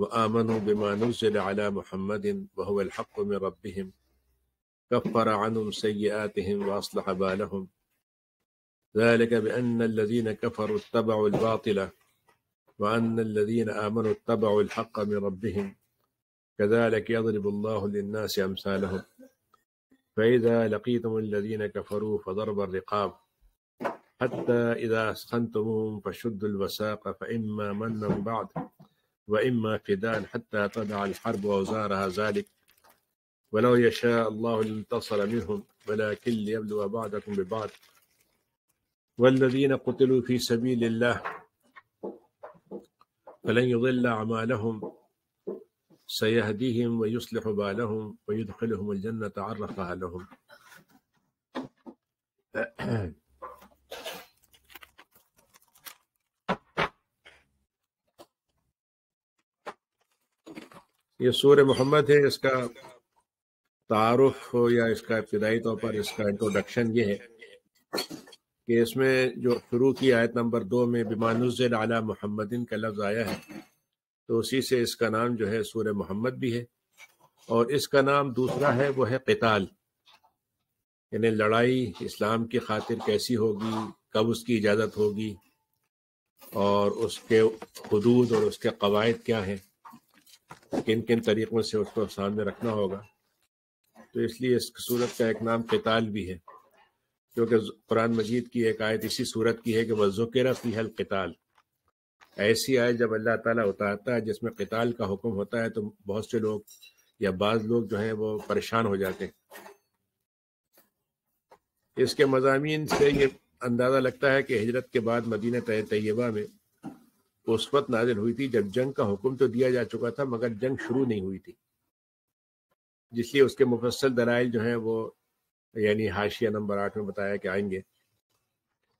وآمنوا بما نزل على محمد وهو الحق من ربهم كفر عنهم سيئاتهم وأصلح بالهم ذلك بأن الذين كفروا اتبعوا الباطل وأن الذين آمنوا اتبعوا الحق من ربهم كذلك يضرب الله للناس أمثالهم فإذا لقيتم الذين كفروا فضرب الرقاب حتى إذا أسخنتموهم فشدوا الوساق فإما من بعد وإما فداء حتى تدع الحرب أوزارها ذلك ولو يشاء الله لانتصر منهم ولكن ليبلو بعضكم ببعض والذين قتلوا في سبيل الله فلن يضل أعمالهم سيهديهم ويصلح بالهم ويدخلهم الجنة عرفها لهم ये सूर मोहम्मद है इसका तारफ या इसका इब्तदाई तौर पर इसका इंट्रोडक्शन ये है कि इसमें जो शुरू की आयत नंबर दो में बिमानुज़ल आला मोहम्मदिन का लफ्ज़ आया है तो उसी से इसका नाम जो है सूर मोहम्मद भी है और इसका नाम दूसरा है वो है कताल यानी लड़ाई इस्लाम की खातिर कैसी होगी कब उसकी इजाज़त होगी और उसके हदूद और उसके कवायद क्या हैं किन किन तरीक़ों से उसको सामने रखना होगा तो इसलिए इस सूरत का एक नाम किताल भी है क्योंकि कुरान मजीद की एक आयत इसी सूरत की है कि वजुकरा फ़ी हल किताल ऐसी आयत जब अल्लाह ताला उतारता है जिसमें किताल का हुक्म होता है तो बहुत से लोग या बाज़ लोग जो हैं वो परेशान हो जाते हैं इसके मजामी से ये अंदाज़ा लगता है कि हजरत के बाद मदीना तयबा में उस वक्त नाजिल हुई थी जब जंग का हुक्म तो दिया जा चुका था मगर जंग शुरू नहीं हुई थी जिसलिए उसके मुफसल दलाइल जो हैं वो यानी हाशिया नंबर आठ में बताया कि आएंगे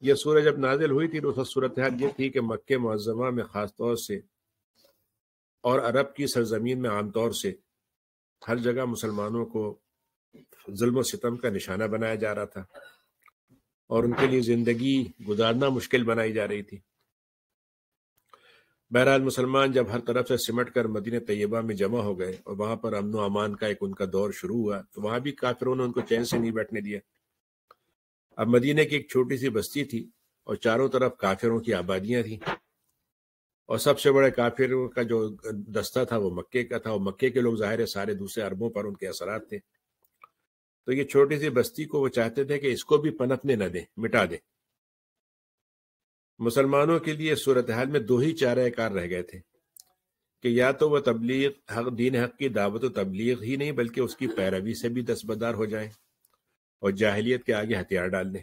यह सूरज जब नाजिल हुई थी तो उसका सूरत हाल ये थी कि मक्के मुजमा में ख़ास तौर से और अरब की सरजमीन में आमतौर से हर जगह मुसलमानों को जुल्म सितम का निशाना बनाया जा रहा था और उनके लिए ज़िंदगी गुजारना मुश्किल बनाई जा रही थी बहरहाल मुसलमान जब हर तरफ से सिमट कर मदीन तैयबा में जमा हो गए और वहां पर अमन अमान का एक उनका दौर शुरू हुआ तो वहां भी काफिरों ने उनको चैन से नहीं बैठने दिया अब मदीने की एक छोटी सी बस्ती थी और चारों तरफ काफिरों की आबादियां थी और सबसे बड़े काफिरों का जो दस्ता था वो मक्के का था और मक्के के लोग जाहिर है सारे दूसरे अरबों पर उनके असरात थे तो ये छोटी सी बस्ती को वो चाहते थे कि इसको भी पनपने न दें मिटा दें मुसलमानों के लिए सूरत हाल में दो ही कार रह गए थे कि या तो वह तबलीग हक दीन हक की दावत तबलीग ही नहीं बल्कि उसकी पैरवी से भी दस्तबदार हो जाए और जाहलीत के आगे हथियार डाल दें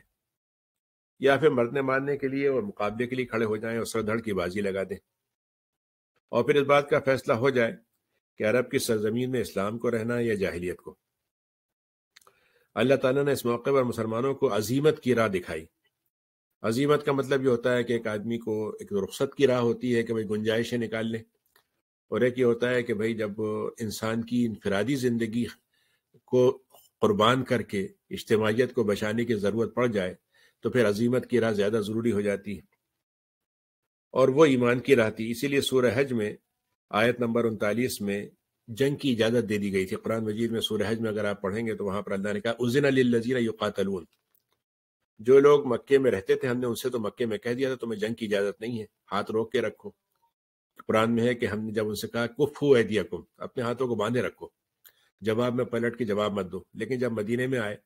या फिर मरने मारने के लिए और मुकाबले के लिए खड़े हो जाएं और सरधड़ की बाजी लगा दें और फिर इस बात का फैसला हो जाए कि अरब की सरजमीन में इस्लाम को रहना या जाहलीत को अल्लाह ताला ने इस मौके पर मुसलमानों को अजीमत की राह दिखाई अजीमत का मतलब ये होता है कि एक आदमी को एक रुख्सत की राह होती है कि भाई गुंजाइशें निकाल लें और एक ये होता है कि भाई जब इंसान की इनफरादी ज़िंदगी को कुर्बान करके इज्तमाहीत को बचाने की ज़रूरत पड़ जाए तो फिर अजीमत की राह ज़्यादा ज़रूरी हो जाती है और वो ईमान की राह थी इसीलिए सूरहज हज में आयत नंबर उनतालीस में जंग की इजाज़त दे दी गई थी कुरान मजीद में सूरह हज में अगर आप पढ़ेंगे तो वहाँ पर अल्लाह ने कहा उजिन लजीना युकातलून जो लोग मक्के में रहते थे हमने उनसे तो मक्के में कह दिया था तुम्हें जंग की इजाजत नहीं है हाथ रोक के रखो कुरान में है कि हमने जब उनसे कहा कुफ है दिया कुम अपने हाथों को बांधे रखो जवाब में पलट के जवाब मत दो लेकिन जब मदीने में आए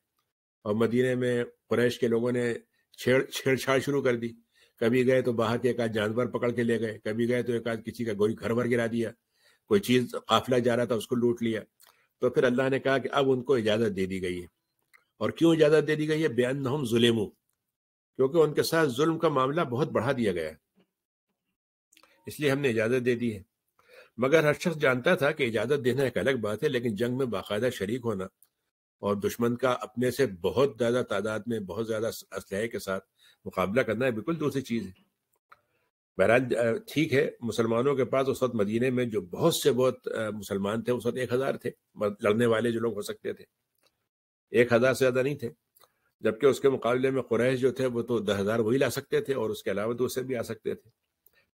और मदीने में कुरैश के लोगों ने छेड़ छेड़छाड़ शुरू कर दी कभी गए तो बाहर के एक आध जानवर पकड़ के ले गए कभी गए तो एक आध किसी का गोई घर भर गिरा दिया कोई चीज काफिला जा रहा था उसको लूट लिया तो फिर अल्लाह ने कहा कि अब उनको इजाजत दे दी गई है और क्यों इजाजत दे दी गई है बेन हम जुलेमू क्योंकि उनके साथ जुल्म का मामला बहुत बढ़ा दिया गया है इसलिए हमने इजाजत दे दी है मगर हर शख्स जानता था कि इजाजत देना एक अलग बात है लेकिन जंग में बाकायदा शरीक होना और दुश्मन का अपने से बहुत ज्यादा तादाद में बहुत ज्यादा असलहे के साथ मुकाबला करना है बिल्कुल दूसरी चीज है बहरहाल ठीक है मुसलमानों के पास उस वक्त मदीने में जो बहुत से बहुत मुसलमान थे उस वक्त एक हज़ार थे लड़ने वाले जो लोग हो सकते थे एक हजार से ज्यादा नहीं थे जबकि उसके मुकाबले में कुरैश जो थे वो तो दस हजार वही ला सकते थे और उसके अलावा तो उससे भी आ सकते थे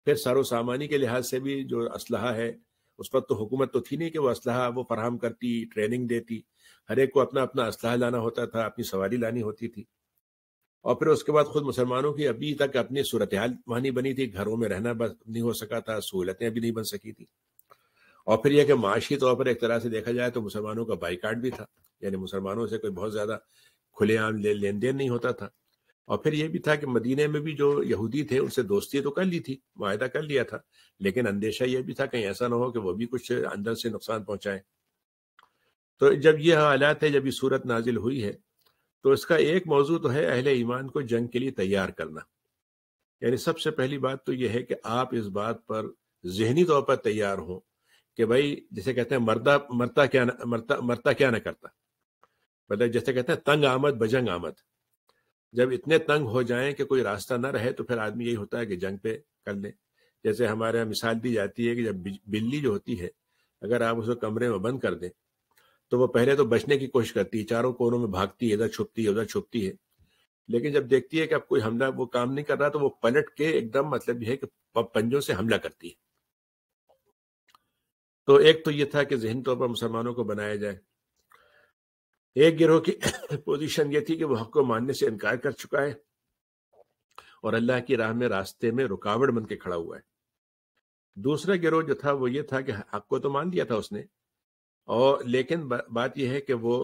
फिर सामानी के लिहाज से भी जो असलहा है उस वक्त तो हुकूमत तो थी नहीं कि वो असलहा वो फराहम करती ट्रेनिंग देती हर एक को अपना अपना असलाह लाना होता था अपनी सवारी लानी होती थी और फिर उसके बाद खुद मुसलमानों की अभी तक अपनी सूरत हाल वहाँ बनी थी घरों में रहना बस नहीं हो सका था सहूलतें अभी नहीं बन सकी थी और फिर यह कि माशी तौर पर एक तरह से देखा जाए तो मुसलमानों का बाईकाट भी था यानी मुसलमानों से कोई बहुत ज़्यादा खुलेआम लेन देन नहीं होता था और फिर यह भी था कि मदीने में भी जो यहूदी थे उनसे दोस्ती तो कर ली थी वायदा कर लिया था लेकिन अंदेशा यह भी था कहीं ऐसा ना हो कि वो भी कुछ अंदर से नुकसान पहुंचाए तो जब यह हालात है जब ये सूरत नाजिल हुई है तो इसका एक मौजू तो है अहले ईमान को जंग के लिए तैयार करना यानी सबसे पहली बात तो यह है कि आप इस बात पर जहनी तौर पर तैयार हों कि भाई जिसे कहते हैं मरदा मरता क्या न, मरता मरता क्या ना करता मतलब जैसे कहते हैं तंग आमद बजंग आमद जब इतने तंग हो जाएं कि कोई रास्ता ना रहे तो फिर आदमी यही होता है कि जंग पे कर लें जैसे हमारे यहाँ मिसाल दी जाती है कि जब बिल्ली जो होती है अगर आप उसको कमरे में बंद कर दें तो वो पहले तो बचने की कोशिश करती है चारों कोनों में भागती है इधर छुपती है उधर छुपती है लेकिन जब देखती है कि अब कोई हमला वो काम नहीं कर रहा तो वो पलट के एकदम मतलब यह है कि पंजों से हमला करती है तो एक तो ये था कि जहन तौर पर मुसलमानों को बनाया जाए एक गिरोह की पोजीशन ये थी कि वो हक को मानने से इनकार कर चुका है और अल्लाह की राह में रास्ते में रुकावट बन के खड़ा हुआ है दूसरा गिरोह जो था वो ये था कि हक को तो मान लिया था उसने और लेकिन बात यह है कि वो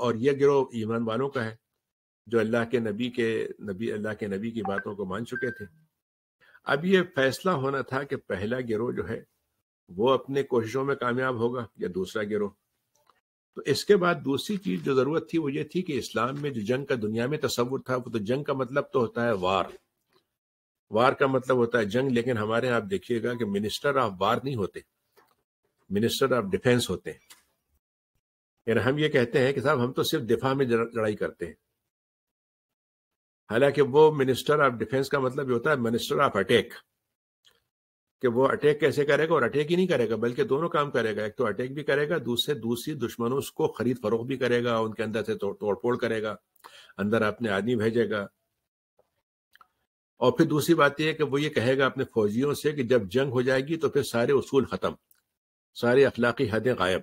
और यह गिरोह ईमान वालों का है जो अल्लाह के नबी के नबी अल्लाह के नबी की बातों को मान चुके थे अब ये फैसला होना था कि पहला गिरोह जो है वो अपने कोशिशों में कामयाब होगा या दूसरा गिरोह तो इसके बाद दूसरी चीज जो जरूरत थी वो ये थी कि इस्लाम में जो जंग का दुनिया में तस्वुर था वो तो जंग का मतलब तो होता है वार वार का मतलब होता है जंग लेकिन हमारे आप देखिएगा कि मिनिस्टर ऑफ वार नहीं होते मिनिस्टर ऑफ डिफेंस होते हैं यानी हम ये कहते हैं कि साहब हम तो सिर्फ दिफा में लड़ाई करते हैं हालांकि वो मिनिस्टर ऑफ डिफेंस का मतलब ये होता है मिनिस्टर ऑफ अटैक कि वो अटैक कैसे करेगा और अटैक ही नहीं करेगा बल्कि दोनों काम करेगा एक तो अटैक भी करेगा दूसरे दूसरी दुश्मनों उसको खरीद फरोख भी करेगा उनके अंदर से तोड़ तोड़फोड़ करेगा अंदर अपने आदमी भेजेगा और फिर दूसरी बात यह कि वो ये कहेगा अपने फौजियों से कि जब जंग हो जाएगी तो फिर सारे उसूल ख़त्म सारे अखलाकी हदें गायब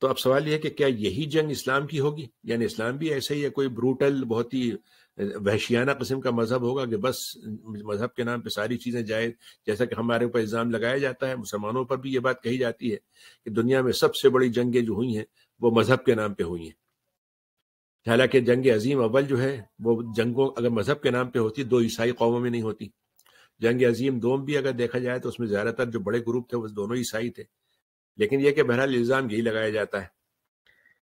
तो अब सवाल यह है कि क्या यही जंग इस्लाम की होगी यानी इस्लाम भी ऐसे ही है कोई ब्रूटल बहुत ही वहशियाना कस्म का मजहब होगा कि बस मजहब के नाम पे सारी चीज़ें जाए जैसा कि हमारे ऊपर इल्ज़ाम लगाया जाता है मुसलमानों पर भी ये बात कही जाती है कि दुनिया में सबसे बड़ी जंगें जो हुई हैं वो मजहब के नाम पे हुई हैं हालांकि जंग अजीम अव्वल जो है वो जंगों अगर मजहब के नाम पे होती दो ईसाई कौमों में नहीं होती जंग अजीम दोम भी अगर देखा जाए तो उसमें ज़्यादातर जो बड़े ग्रुप थे वो दोनों ईसाई थे लेकिन यह कि बहरहाल इल्ज़ाम यही लगाया जाता है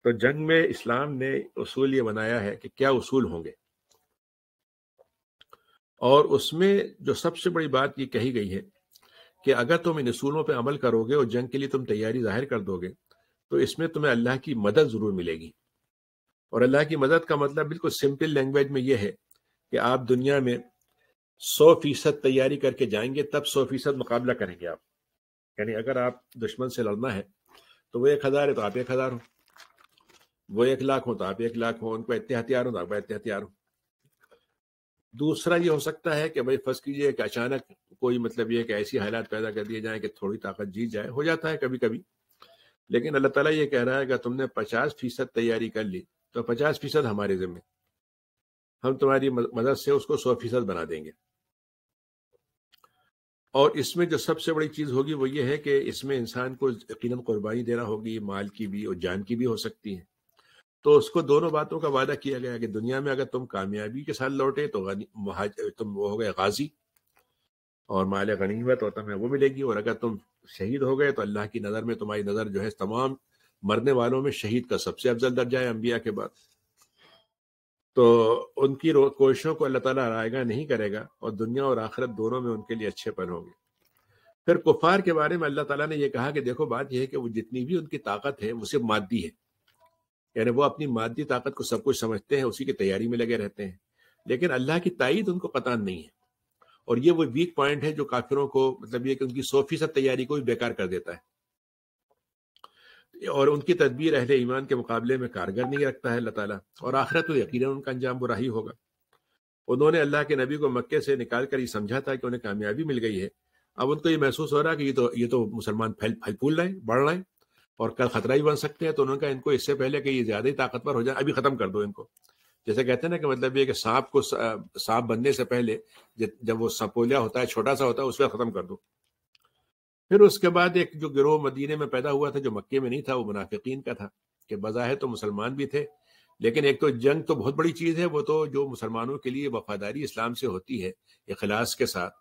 तो जंग में इस्लाम ने असूल ये बनाया है कि क्या असूल होंगे और उसमें जो सबसे बड़ी बात ये कही गई है कि अगर तुम इन असूलों पर अमल करोगे और जंग के लिए तुम तैयारी जाहिर कर दोगे तो इसमें तुम्हें अल्लाह की मदद ज़रूर मिलेगी और अल्लाह की मदद का मतलब बिल्कुल सिंपल लैंग्वेज में यह है कि आप दुनिया में सौ फीसद तैयारी करके जाएंगे तब सौ फीसद मुकाबला करेंगे आप यानी अगर आप दुश्मन से लड़ना है तो वो एक हज़ार है तो आप एक हज़ार हो वो एक लाख हो तो आप एक लाख हो उनको इतने हथियार हो तो आप इतने हथियार हो दूसरा ये हो सकता है कि भाई फंस कीजिए कि अचानक कोई मतलब ये कि ऐसी हालात पैदा कर दिए जाए कि थोड़ी ताकत जीत जाए हो जाता है कभी कभी लेकिन अल्लाह ताला ये कह रहा है कि तुमने पचास फीसद तैयारी कर ली तो पचास फीसद हमारे जिम्मे हम तुम्हारी मदद से उसको सौ फीसद बना देंगे और इसमें जो सबसे बड़ी चीज़ होगी वो ये है कि इसमें इंसान को यकीन कुर्बानी देना होगी माल की भी और जान की भी हो सकती है तो उसको दोनों बातों का वादा किया गया कि दुनिया में अगर तुम कामयाबी के साथ लौटे तो तुम वो हो गए गाजी और माल गनीमत और तुम्हें वो मिलेगी और अगर तुम शहीद हो गए तो अल्लाह की नज़र में तुम्हारी नज़र जो है तमाम मरने वालों में शहीद का सबसे अफजल दर्जा है अम्बिया के बाद तो उनकी कोशिशों को अल्लाह ताला रायगा नहीं करेगा और दुनिया और आखिरत दोनों में उनके लिए अच्छे पल होंगे फिर कुफार के बारे में अल्लाह ताला ने यह कहा कि देखो बात यह है कि वो जितनी भी उनकी ताकत है वो सिर्फ मादी है यानी वो अपनी मादी ताकत को सब कुछ समझते हैं उसी की तैयारी में लगे रहते हैं लेकिन अल्लाह की तइद उनको पता नहीं है और ये वो वीक पॉइंट है जो काफिरों को मतलब ये कि उनकी सौ फीसद तैयारी को भी बेकार कर देता है और उनकी तदबीर अहले ईमान के मुकाबले में कारगर नहीं रखता है अल्लाह ताला और आखिरत तो यकीन उनका अंजाम बुरा ही होगा उन्होंने अल्लाह के नबी को मक्के से निकाल कर ये समझा था कि उन्हें कामयाबी मिल गई है अब उनको ये महसूस हो रहा है कि ये तो ये तो मुसलमान फैल फल फूल रहे बढ़ रहे और कल खतरा भी बन सकते हैं तो उन्होंने कहा इनको इससे पहले कि ये ज्यादा ही ताकतवर हो जाए अभी खत्म कर दो इनको जैसे कहते हैं ना कि मतलब ये कि सांप को सांप बनने से पहले जब वो सपोलिया होता है छोटा सा होता है उसका खत्म कर दो फिर उसके बाद एक जो गिरोह मदीने में पैदा हुआ था जो मक्के में नहीं था वो मुनाफिकीन का था कि बज़ाहिर तो मुसलमान भी थे लेकिन एक तो जंग तो बहुत बड़ी चीज़ है वो तो जो मुसलमानों के लिए वफादारी इस्लाम से होती है इखलास के साथ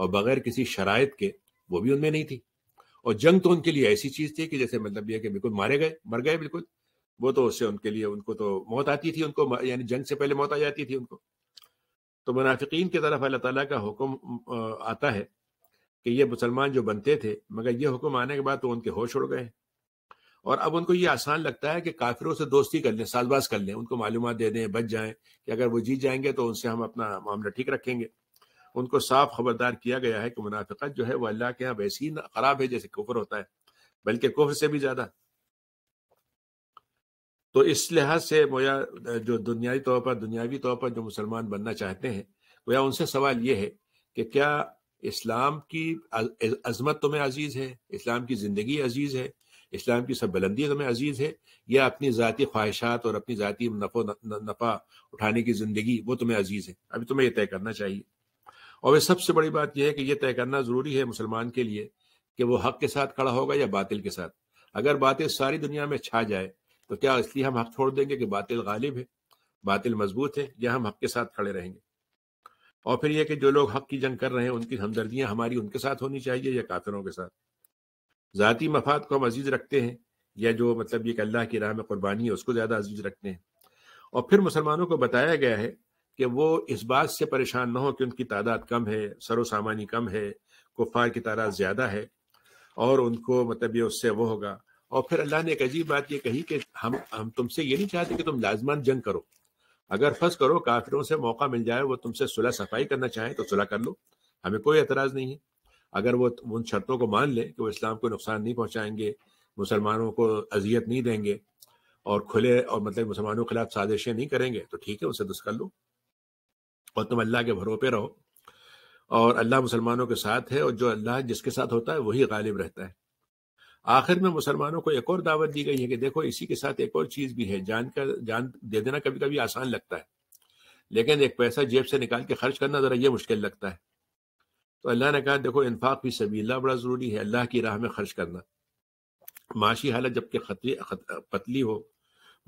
और बगैर किसी शराय के वो भी उनमें नहीं थी और जंग तो उनके लिए ऐसी चीज थी कि जैसे मतलब ये कि बिल्कुल मारे गए मर गए बिल्कुल वो तो उससे उनके लिए उनको तो मौत आती थी उनको यानी जंग से पहले मौत आ जाती थी उनको तो मुनाफिकीन की तरफ अल्लाह ताला का हुक्म आता है कि ये मुसलमान जो बनते थे मगर ये हुक्म आने के बाद तो उनके होश उड़ गए और अब उनको ये आसान लगता है कि काफिरों से दोस्ती कर लें साजबाज कर लें उनको मालूम दे दें बच जाएं कि अगर वो जीत जाएंगे तो उनसे हम अपना मामला ठीक रखेंगे उनको साफ खबरदार किया गया है कि मुनाफिकत जो है वह अल्लाह के यहाँ वैसी ही खराब है जैसे कुफर होता है बल्कि कुफर से भी ज्यादा तो इस लिहाज से मोया जो दुनियावी तौर पर दुनियावी तौर पर जो मुसलमान बनना चाहते हैं मोया उनसे सवाल ये है कि क्या इस्लाम की अजमत तुम्हें अजीज है इस्लाम की जिंदगी अजीज है इस्लाम की सब बुलंदी तुम्हें अजीज है या अपनी ज़ाती ख्वाहिशात और अपनी ज़ाती नफो नफा उठाने की जिंदगी वो तुम्हें अजीज है अभी तुम्हें यह तय करना चाहिए और वे सबसे बड़ी बात यह है कि यह तय करना जरूरी है मुसलमान के लिए कि वो हक के साथ खड़ा होगा या बातिल के साथ अगर बातें सारी दुनिया में छा जाए तो क्या इसलिए हम हक छोड़ देंगे कि बातिल गालिब है बातिल मजबूत है या हम हक के साथ खड़े रहेंगे और फिर यह कि जो लोग हक की जंग कर रहे हैं उनकी हमदर्दियां हमारी उनके साथ होनी चाहिए या कातरों के साथ ज़ाती मफाद को हम अजीज़ रखते हैं या जो मतलब ये कि अल्लाह की राह में कुर्बानी है उसको ज़्यादा अजीज़ रखते हैं और फिर मुसलमानों को बताया गया है कि वो इस बात से परेशान ना हो कि उनकी तादाद कम है सरोसामानी कम है कुफार की तादाद ज़्यादा है और उनको मतलब ये उससे वो होगा और फिर अल्लाह ने एक अजीब बात ये कही कि हम हम तुमसे ये नहीं चाहते कि तुम लाजमान जंग करो अगर फंस करो काफिरों से मौका मिल जाए वो तुमसे सुलह सफाई करना चाहें तो सुलह कर लो हमें कोई एतराज़ नहीं है अगर वो उन शर्तों को मान लें कि वो इस्लाम को नुकसान नहीं पहुँचाएंगे मुसलमानों को अजियत नहीं देंगे और खुले और मतलब मुसलमानों के खिलाफ साजिशें नहीं करेंगे तो ठीक है उनसे दुस कर लो और तुम अल्लाह के भरो पे रहो और अल्लाह मुसलमानों के साथ है और जो अल्लाह जिसके साथ होता है वही गालिब रहता है आखिर में मुसलमानों को एक और दावत दी गई है कि देखो इसी के साथ एक और चीज भी है जान कर जान दे देना कभी कभी आसान लगता है लेकिन एक पैसा जेब से निकाल के खर्च करना ज़रा ये मुश्किल लगता है तो अल्लाह ने कहा देखो इन्फाक भी सबीला बड़ा ज़रूरी है अल्लाह की राह में खर्च करना माशी हालत जबकि पतली हो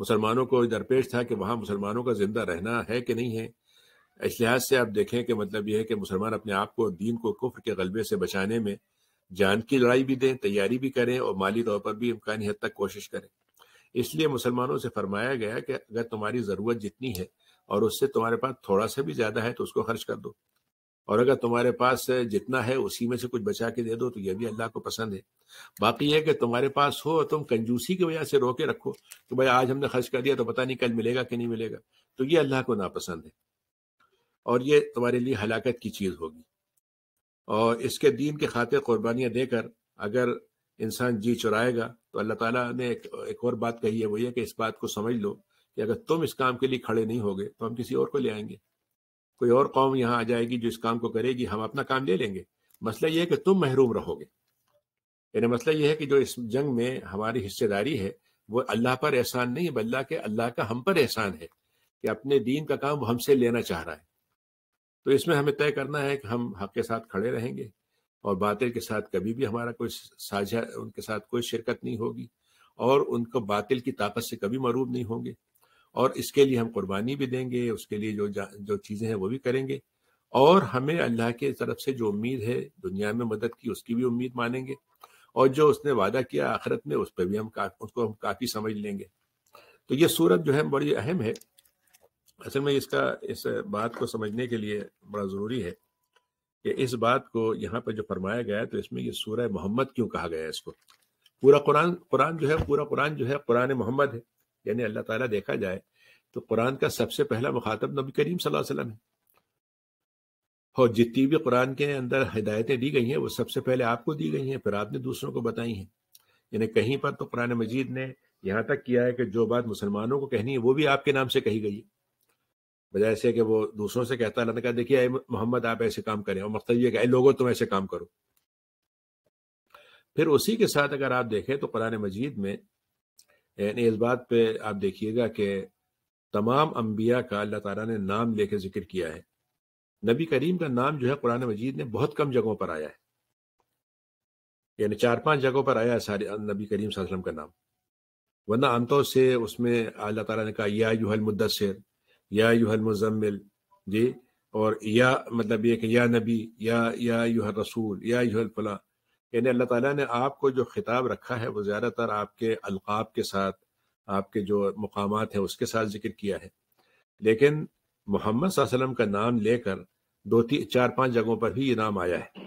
मुसलमानों को दरपेश था कि वहाँ मुसलमानों का जिंदा रहना है कि नहीं है इस लिहाज से आप देखें कि मतलब यह है कि मुसलमान अपने आप को दीन को कुफर के गलबे से बचाने में जान की लड़ाई भी दें तैयारी भी करें और माली तौर पर भी इम्कानी हद तक कोशिश करें इसलिए मुसलमानों से फरमाया गया कि अगर तुम्हारी ज़रूरत जितनी है और उससे तुम्हारे पास थोड़ा सा भी ज़्यादा है तो उसको खर्च कर दो और अगर तुम्हारे पास जितना है उसी में से कुछ बचा के दे दो तो यह भी अल्लाह को पसंद है बाकी यह कि तुम्हारे पास हो तुम कंजूसी की वजह से रोके रखो कि भाई आज हमने खर्च कर दिया तो पता नहीं कल मिलेगा कि नहीं मिलेगा तो ये अल्लाह को नापसंद है और ये तुम्हारे लिए हलाकत की चीज़ होगी और इसके दीन के खातिर कुर्बानियाँ देकर अगर इंसान जी चुराएगा तो अल्लाह ताला ने एक, एक और बात कही है वो ये कि इस बात को समझ लो कि अगर तुम इस काम के लिए खड़े नहीं होगे तो हम किसी और को ले आएंगे कोई और कौम यहाँ आ जाएगी जो इस काम को करेगी हम अपना काम ले लेंगे मसला यह है कि तुम महरूम रहोगे यानी मसला यह है कि जो इस जंग में हमारी हिस्सेदारी है वो अल्लाह पर एहसान नहीं बल्ला के अल्लाह का हम पर एहसान है कि अपने दीन का काम वो हमसे लेना चाह रहा है तो इसमें हमें तय करना है कि हम हक के साथ खड़े रहेंगे और बातिल के साथ कभी भी हमारा कोई साझा उनके साथ कोई शिरकत नहीं होगी और उनको बातिल की ताकत से कभी मरूब नहीं होंगे और इसके लिए हम कुर्बानी भी देंगे उसके लिए जो जो चीज़ें हैं वो भी करेंगे और हमें अल्लाह के तरफ से जो उम्मीद है दुनिया में मदद की उसकी भी उम्मीद मानेंगे और जो उसने वादा किया आखिरत में उस पर भी हम उसको हम काफ़ी समझ लेंगे तो ये सूरत जो है बड़ी अहम है असल में इसका इस बात को समझने के लिए बड़ा ज़रूरी है कि इस बात को यहाँ पर जो फरमाया गया है तो इसमें ये सूरह मोहम्मद क्यों कहा गया है इसको पूरा कुरान कुरान जो है पूरा कुरान जो है कुरान मोहम्मद है यानी अल्लाह ताला देखा जाए तो कुरान का सबसे पहला मुखातब नबी करीम सल्लल्लाहु अलैहि वसल्लम है और जितनी भी कुरान के अंदर हिदायतें दी गई हैं वो सबसे पहले आपको दी गई हैं फिर आपने दूसरों को बताई हैं यानी कहीं पर तो कुरान मजीद ने यहाँ तक किया है कि जो बात मुसलमानों को कहनी है वो भी आपके नाम से कही गई है बजाय से कि वो दूसरों से कहता अल्लाह ने कहा देखिए मोहम्मद आप ऐसे काम करें और मकसद ये कि लोगों तुम ऐसे काम करो फिर उसी के साथ अगर आप देखें तो कुरान मजीद में यानी इस बात पर आप देखिएगा कि तमाम अम्बिया का अल्लाह ताला ने नाम लेकर जिक्र किया है नबी करीम का नाम जो है कुरान मजीद ने बहुत कम जगहों पर आया है यानी चार पांच जगहों पर आया है सारे नबी करीम का नाम वरना आमतौर से उसमें अल्लाह तला ने कहा या युहल मुद्दसर या यूहल मुजम्मिल जी और या मतलब ये कि या नबी या या यूह रसूल या यूहल फला यानी अल्लाह ताला ने आपको जो खिताब रखा है वो ज़्यादातर आपके अलकाब के साथ आपके जो मकाम हैं उसके साथ जिक्र किया है लेकिन मोहम्मद वसल्लम का नाम लेकर दो तीन चार पांच जगहों पर भी ये नाम आया है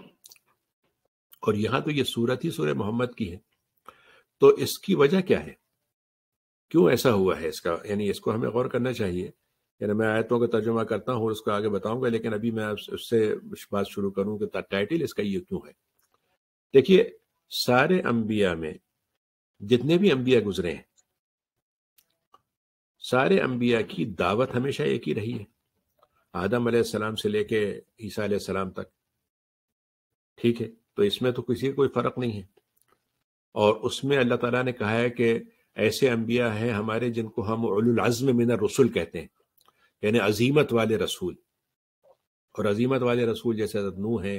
और यहाँ तो ये सूरत ही सूर्य मोहम्मद की है तो इसकी वजह क्या है क्यों ऐसा हुआ है इसका यानी इसको हमें गौर करना चाहिए यानी मैं आयतों का तर्जुमा करता हूँ और उसको आगे बताऊंगा लेकिन अभी मैं उससे बात शुरू करूँ कि टाइटल इसका ये क्यों है देखिए सारे अम्बिया में जितने भी अंबिया गुजरे हैं सारे अंबिया की दावत हमेशा एक ही रही है आदम सलाम से लेके ईसा सलाम तक ठीक है तो इसमें तो किसी का कोई फर्क नहीं है और उसमें अल्लाह ताला ने कहा है कि ऐसे अंबिया हैं हमारे जिनको हम उलुल अज़्म मिन रसुल कहते हैं यानि अजीमत वाले रसूल और अजीमत वाले रसूल जैसे हजरत नू हैं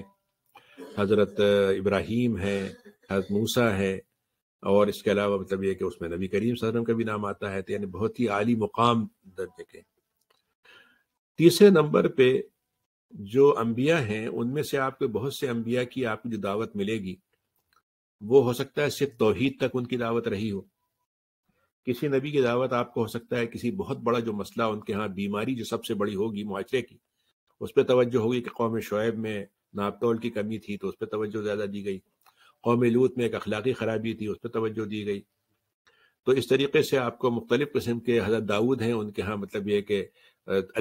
हजरत इब्राहिम हैं हजरत मूसा है और इसके अलावा मतलब यह कि उसमें नबी करीम सल्लम का भी नाम आता है तो यानी बहुत ही आली मुकाम दर्जे के तीसरे नंबर पे जो अम्बिया हैं उनमें से आपके बहुत से अम्बिया की आपको जो दावत मिलेगी वो हो सकता है सिर्फ तोहहीद तक उनकी दावत रही हो किसी नबी की दावत आपको हो सकता है किसी बहुत बड़ा जो मसला उनके यहाँ बीमारी जो सबसे बड़ी होगी मुआरे की उस पर तोज्जो होगी कि कौम शुएब में नापतोल की कमी थी तो उस पर तोज्जो ज़्यादा दी गई कौम लूत में एक अखलाकी ख़राबी थी उस पर तोज्जो दी गई तो इस तरीके से आपको मुख्तलिफ़ किस्म के हज़रत दाऊद हैं उनके यहाँ मतलब ये कि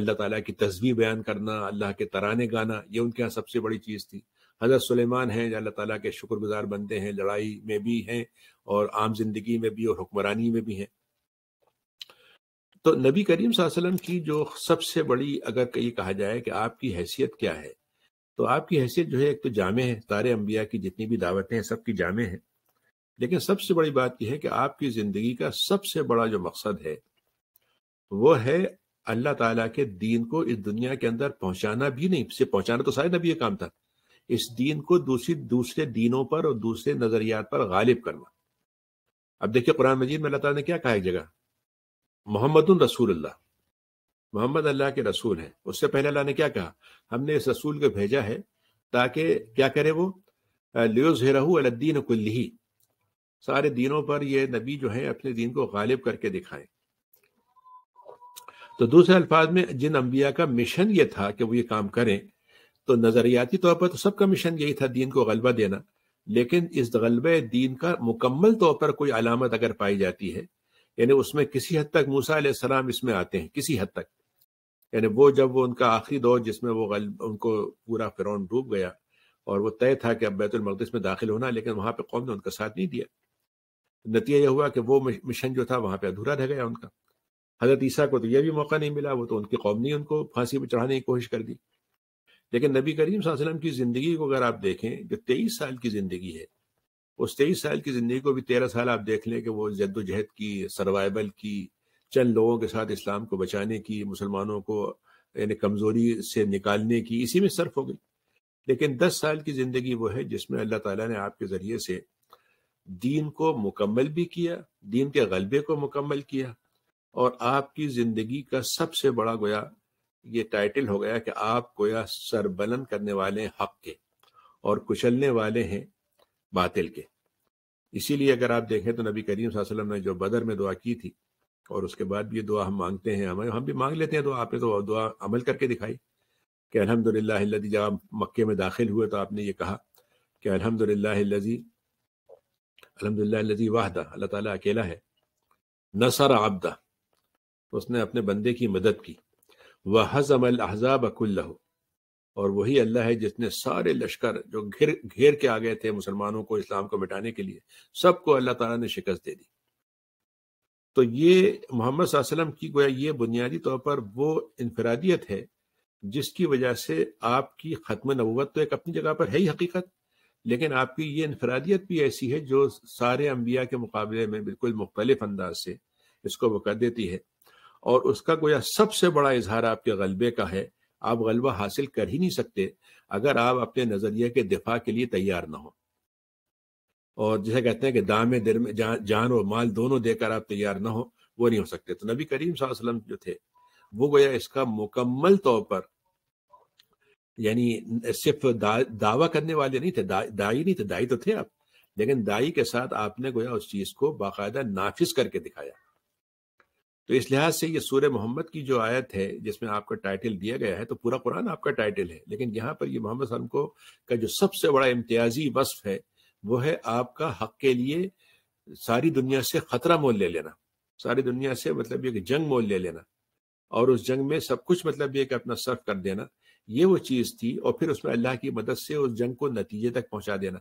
अल्लाह ताली की तस्वीर बयान करना अल्लाह के तराने गाना ये उनके यहाँ सबसे बड़ी चीज़ थी हज़रत सुलेमान हैं जो अल्लाह ताला के शुक्रगुजार बंदे हैं लड़ाई में भी हैं और आम जिंदगी में भी और हुक्मरानी में भी हैं तो नबी करीम वसल्लम की जो सबसे बड़ी अगर ये कहा जाए कि आपकी हैसियत क्या है तो आपकी हैसियत जो है एक तो जामे है सारे अम्बिया की जितनी भी दावतें हैं सबकी जामे हैं लेकिन सबसे बड़ी बात यह है कि आपकी ज़िंदगी का सबसे बड़ा जो मकसद है वो है अल्लाह ताला के दीन को इस दुनिया के अंदर पहुंचाना भी नहीं सिर्फ पहुंचाना तो सारे नबी का काम था इस दीन को दूसरी दूसरे दीनों पर और दूसरे नजरियात पर गालिब करना अब देखिए कुरान मजीद में अल्लाह ने क्या कहा एक जगह मोहम्मद रसूल मोहम्मद अल्लाह के रसूल हैं उससे पहले अल्लाह ने क्या कहा हमने इस रसूल को भेजा है ताकि क्या करे वो लियोजहरहू अलद्दीन कुल्ली सारे दीनों पर ये नबी जो है अपने दीन को गालिब करके दिखाएं तो दूसरे अल्फाज में जिन अंबिया का मिशन ये था कि वो ये काम करें तो नज़रियाती तौर पर तो सबका मिशन यही था दीन को गलबा देना लेकिन इस गलब दीन का मुकम्मल तौर पर कोई अलामत अगर पाई जाती है यानी उसमें किसी हद तक मूसा सलाम इसमें आते हैं किसी हद तक यानी वो जब वो उनका आखिरी दौर जिसमें वो गल, उनको पूरा फिर डूब गया और वो तय था कि अब बैतुलमकदस में दाखिल होना लेकिन वहां पर कौम ने उनका साथ नहीं दिया नतीजा यह हुआ कि वो मिशन जो था वहाँ पर अधूरा रह गया उनका हजरत ईसा को तो यह भी मौका नहीं मिला वो तो उनकी कौम ने उनको फांसी पर चढ़ाने की कोशिश कर दी लेकिन नबी करीम वसल्लम की जिंदगी को अगर आप देखें जो तेईस साल की जिंदगी है उस तेईस साल की जिंदगी को भी तेरह साल आप देख लें कि वो जद्दोजहद की सर्वाइवल की चंद लोगों के साथ इस्लाम को बचाने की मुसलमानों को यानी कमजोरी से निकालने की इसी में सर्फ हो गई लेकिन दस साल की जिंदगी वो है जिसमें अल्लाह ताला ने आपके जरिए से दीन को मुकम्मल भी किया दीन के गलबे को मुकम्मल किया और आपकी जिंदगी का सबसे बड़ा गोया ये टाइटल हो गया कि आप कोया सरबलन करने वाले हैं हक के और कुचलने वाले हैं बातिल के इसीलिए अगर आप देखें तो नबी करीम वसल्लम ने जो बदर में दुआ की थी और उसके बाद भी ये दुआ हम मांगते हैं हमें हम भी मांग लेते हैं तो आपने तो दुआ अमल करके दिखाई कि अलहमदिल्ला जब आप मक्के में दाखिल हुए तो आपने ये कहा कि अलहमदिल्लाजी अलहमदिल्लाजी वाहदा अल्लाह ताला अकेला है नसर आबदा उसने अपने बंदे की मदद की वह हजम अहजाब कुल्लह और वही अल्लाह है जिसने सारे लश्कर जो घेर घेर के आ गए थे मुसलमानों को इस्लाम को मिटाने के लिए सबको अल्लाह ताला ने शिकस्त दे दी तो ये मोहम्मद वसल्लम की गोया ये बुनियादी तौर पर वो इनफरादियत है जिसकी वजह से आपकी ख़त्म नबूत तो एक अपनी जगह पर है ही हकीकत लेकिन आपकी ये इनफरादियत भी ऐसी है जो सारे अम्बिया के मुकाबले में बिल्कुल मुख्तलिफ अंदाज से इसको वो कर देती है और उसका गोया सबसे बड़ा इजहार आपके गलबे का है आप गलबा हासिल कर ही नहीं सकते अगर आप अपने नजरिए के दिफा के लिए तैयार ना हो और जिसे कहते हैं कि दामे दर में जा, जान और माल दोनों देकर आप तैयार ना हो वो नहीं हो सकते तो नबी करीम वसल्लम जो थे वो गोया इसका मुकम्मल तौर पर यानी सिर्फ दा, दावा करने वाले नहीं थे दा, दाई नहीं थे दाई तो थे आप लेकिन दाई के साथ आपने गोया उस चीज को बाकायदा नाफिज करके दिखाया तो इस लिहाज से ये सूर्य मोहम्मद की जो आयत है जिसमें आपका टाइटल दिया गया है तो पूरा कुरान आपका टाइटल है लेकिन यहाँ पर ये मोहम्मद सलम को का जो सबसे बड़ा इम्तियाजी वस्फ है वो है आपका हक के लिए सारी दुनिया से खतरा मोल ले लेना सारी दुनिया से मतलब ये कि जंग मोल ले लेना और उस जंग में सब कुछ मतलब ये कि अपना सर्फ कर देना ये वो चीज़ थी और फिर उसमें अल्लाह की मदद से उस जंग को नतीजे तक पहुंचा देना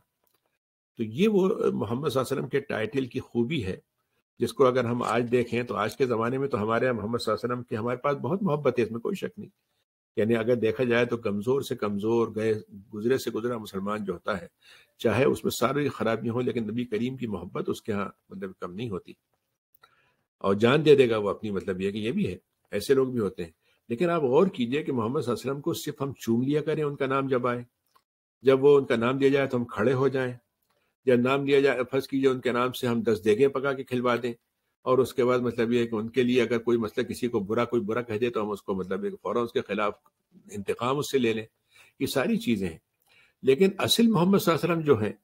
तो ये वो मोहम्मद के टाइटल की खूबी है जिसको अगर हम आज देखें तो आज के ज़माने में तो हमारे मोहम्मद वसल्लम की हमारे पास बहुत मोहब्बत है इसमें कोई शक नहीं यानी अगर देखा जाए तो कमज़ोर से कमज़ोर गए गुजरे से गुजरा मुसलमान जो होता है चाहे उसमें सारी खराबियाँ हो लेकिन नबी करीम की मोहब्बत उसके यहाँ मतलब कम नहीं होती और जान दे देगा वो अपनी मतलब ये कि ये भी है ऐसे लोग भी होते हैं लेकिन आप गौर कीजिए कि मोहम्मद को सिर्फ हम चूम लिया करें उनका नाम जब आए जब वो उनका नाम दिया जाए तो हम खड़े हो जाएं या नाम लिया जाए फर्ज कीजिए उनके नाम से हम दस देगे पका के खिलवा दें और उसके बाद मतलब ये है कि उनके लिए अगर कोई मतलब किसी को बुरा कोई बुरा कह दे तो हम उसको मतलब फौरन उसके खिलाफ इंतकाम उससे ले लें ये सारी चीज़ें हैं लेकिन असल मोहम्मद वसल्लम जो हैं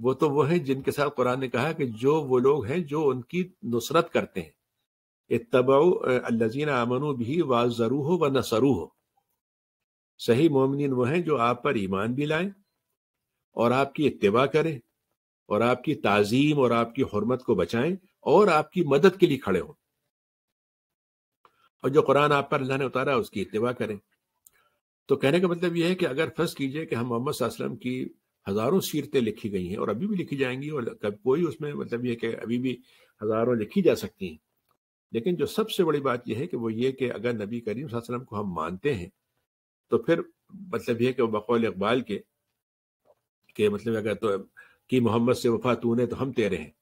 वो तो वह हैं जिनके साथ कुरान ने कहा कि जो वो लोग हैं जो उनकी नुसरत करते हैं इतबाउ अल्लाजीन अमन भी वा हो व नसरू हो सही मोमिन वह हैं जो आप पर ईमान भी लाएं और आपकी इतवा करें और आपकी ताजीम और आपकी हरमत को बचाएं और आपकी मदद के लिए खड़े हों और जो कुरान आप पर अल्लाह ने उतारा उसकी इतवा करें तो कहने का मतलब यह है कि अगर फर्ज कीजिए कि हम मोहम्मद वसल्लम की हज़ारों सीरतें लिखी गई हैं और अभी भी लिखी जाएंगी और कोई उसमें मतलब यह कि अभी भी हज़ारों लिखी जा सकती हैं लेकिन जो सबसे बड़ी बात यह है कि वो ये कि अगर नबी करीम वसल्लम को हम मानते हैं तो फिर मतलब यह कि बकौल इकबाल के के मतलब अगर तो कि मोहम्मद से वफा ने तो हम तेरे हैं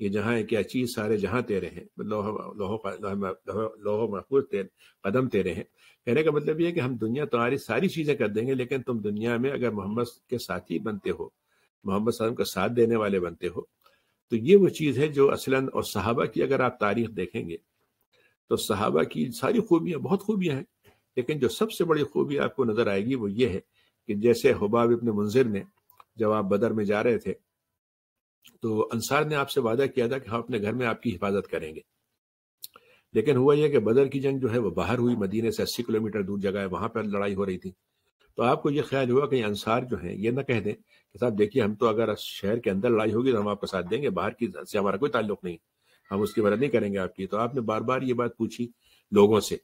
ये जहाँ है क्या चीज सारे जहाँ तेरे हैं मतलब लोहो महफूज तेरे कदम तेरे हैं कहने का मतलब ये है कि हम दुनिया तुम्हारी तो सारी चीजें कर देंगे लेकिन तुम दुनिया में अगर मोहम्मद के साथी बनते हो मोहम्मद साहब का साथ देने वाले बनते हो तो ये वो चीज़ है जो असलन और सहाबा की अगर आप तारीख देखेंगे तो सहाबा की सारी खूबियाँ बहुत खूबियाँ हैं लेकिन जो सबसे बड़ी खूबी आपको नजर आएगी वो ये है कि जैसे हबाब इबन मंजिर ने जब आप बदर में जा रहे थे तो अंसार ने आपसे वादा किया था कि हम अपने घर में आपकी हिफाजत करेंगे लेकिन हुआ यह कि बदर की जंग जो है वो बाहर हुई मदीने से अस्सी किलोमीटर दूर जगह है वहां पर लड़ाई हो रही थी तो आपको ये ख्याल हुआ कि अंसार जो है ये ना कह दें कि साहब देखिए हम तो अगर शहर के अंदर लड़ाई होगी तो हम आपका साथ देंगे बाहर की से हमारा कोई ताल्लुक नहीं हम उसकी मदद नहीं करेंगे आपकी तो आपने बार बार ये बात पूछी लोगों से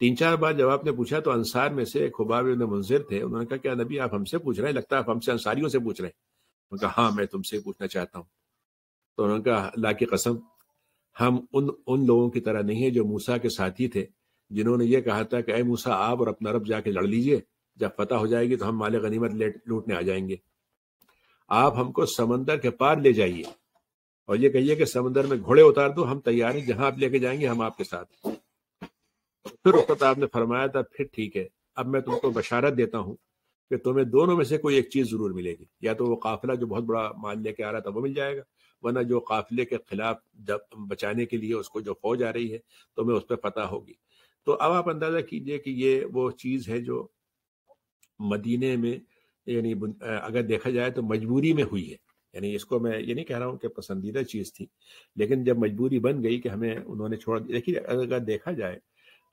तीन चार बार जब आपने पूछा तो अंसार में से खुबाब मंजिर मुंजिर थे उन्होंने कहा क्या नबी आप हमसे पूछ रहे हैं लगता है आप हमसे अंसारियों से पूछ रहे हैं उन्होंने कहा हाँ मैं तुमसे पूछना चाहता हूँ तो उन्होंने कहा अल्लाह की कसम हम उन उन लोगों की तरह नहीं है जो मूसा के साथी थे जिन्होंने ये कहा था कि अय मूसा आप और अपना रब जाके लड़ लीजिए जब फतह हो जाएगी तो हम माले गनीमत लूटने आ जाएंगे आप हमको समंदर के पार ले जाइए और ये कहिए कि समंदर में घोड़े उतार दो हम तैयार हैं जहां आप लेके जाएंगे हम आपके साथ फिर उस उकत ने फरमाया था फिर ठीक है अब मैं तुमको बशारत देता हूँ कि तुम्हें दोनों में से कोई एक चीज़ ज़रूर मिलेगी या तो वो काफिला जो बहुत बड़ा माल लेके आ रहा था वो मिल जाएगा वरना जो काफिले के खिलाफ जब बचाने के लिए उसको जो फौज आ रही है तो मैं उस पर पता होगी तो अब आप अंदाज़ा कीजिए कि ये वो चीज़ है जो मदीने में यानी अगर देखा जाए तो मजबूरी में हुई है यानी इसको मैं ये नहीं कह रहा हूँ कि पसंदीदा चीज़ थी लेकिन जब मजबूरी बन गई कि हमें उन्होंने छोड़ देखिए अगर देखा जाए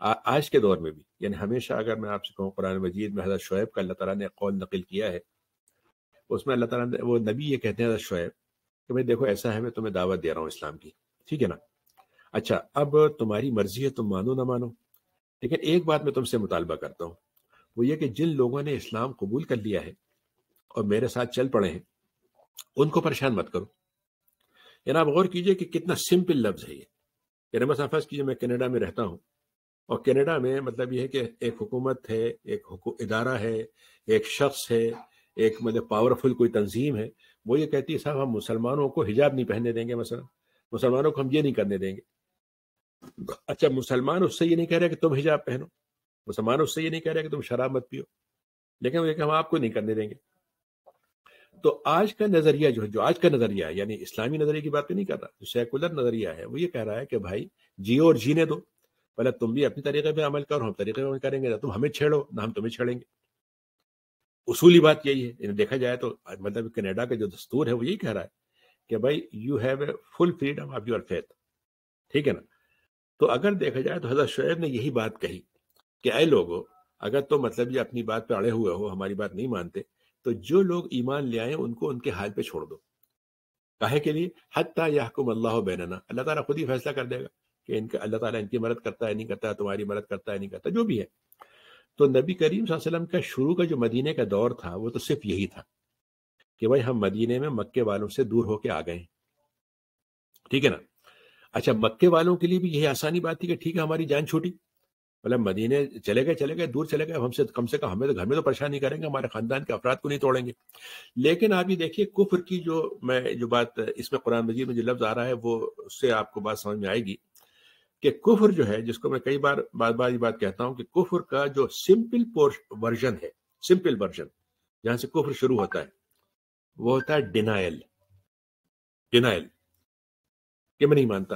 आज के दौर में भी यानी हमेशा अगर मैं आपसे कहूँ कुरान मजीद में हज़रत शुएब का अल्लाह ताला ने कौल नकल किया है उसमें अल्लाह ताला ने वो नबी ये कहते हैं हज़रत शुएब कि भाई देखो ऐसा है मैं तुम्हें दावत दे रहा हूँ इस्लाम की ठीक है ना अच्छा अब तुम्हारी मर्जी है तुम मानो ना मानो लेकिन एक बात मैं तुमसे मुतालबा करता हूँ वो ये कि जिन लोगों ने इस्लाम कबूल कर लिया है और मेरे साथ चल पड़े हैं उनको परेशान मत करो यानी आप गौर कीजिए कि कितना सिंपल लफ्ज़ है ये यानी मैं फर्ज कीजिए मैं कनाडा में रहता हूँ और कनाडा में मतलब यह है कि एक हुकूमत है एक इदारा है एक शख्स है एक मतलब पावरफुल कोई तंजीम है वो ये कहती है साहब हम मुसलमानों को हिजाब नहीं पहनने देंगे मसलन मुसलमानों को हम ये नहीं करने देंगे अच्छा मुसलमान उससे ये नहीं कह रहे कि तुम हिजाब पहनो मुसलमान उससे ये नहीं कह रहे कि तुम शराब मत पियो लेकिन वो हम आपको नहीं करने देंगे तो आज का नजरिया जो है जो आज का नजरिया है यानी इस्लामी नजरिए की बात तो नहीं कर रहा जो सेकुलर नजरिया है वो ये कह रहा है कि भाई जियो और जीने दो पहले तुम भी अपने तरीके पे अमल करो हम तरीके पे अमल करेंगे ना तुम हमें छेड़ो ना हम तुम्हें छेड़ेंगे उसूली बात यही है देखा जाए तो मतलब कनाडा का जो दस्तूर है वो यही कह रहा है कि भाई you have a full freedom of your faith ठीक है ना तो अगर देखा जाए तो हजरत शुएब ने यही बात कही कि आए लोगो अगर तो मतलब ये अपनी बात पे अड़े हुए हो हमारी बात नहीं मानते तो जो लोग ईमान ले आए उनको उनके हाल पे छोड़ दो कहे के लिए हत्या याकुम अल्लाह बैनना अल्लाह तारा खुद ही फैसला कर देगा कि इनका अल्लाह ताला इनकी मदद करता है नहीं करता है तुम्हारी मदद करता है नहीं करता जो भी है तो नबी करीम वसल्लम का शुरू का जो मदीने का दौर था वो तो सिर्फ यही था कि भाई हम मदीने में मक्के वालों से दूर होके आ गए ठीक है ना अच्छा मक्के वालों के लिए भी यही आसानी बात थी कि ठीक है हमारी जान छूटी मतलब मदीने चले गए चले गए दूर चले गए हमसे कम से कम हमें तो घर में तो परेशान नहीं करेंगे हमारे खानदान के अफराद को नहीं तोड़ेंगे लेकिन आप ये देखिए कुफर की जो मैं जो बात इसमें कुरान मजीद में जो लफ्ज़ आ रहा है वो उससे आपको बात समझ में आएगी कि कुफर जो है जिसको मैं कई बार बार बार ये बात कहता हूं कि कुफर का जो सिंपल वर्जन है सिंपल वर्जन जहां से कुफर शुरू होता है वो होता है डिनायल डिनायल कि मैं नहीं मानता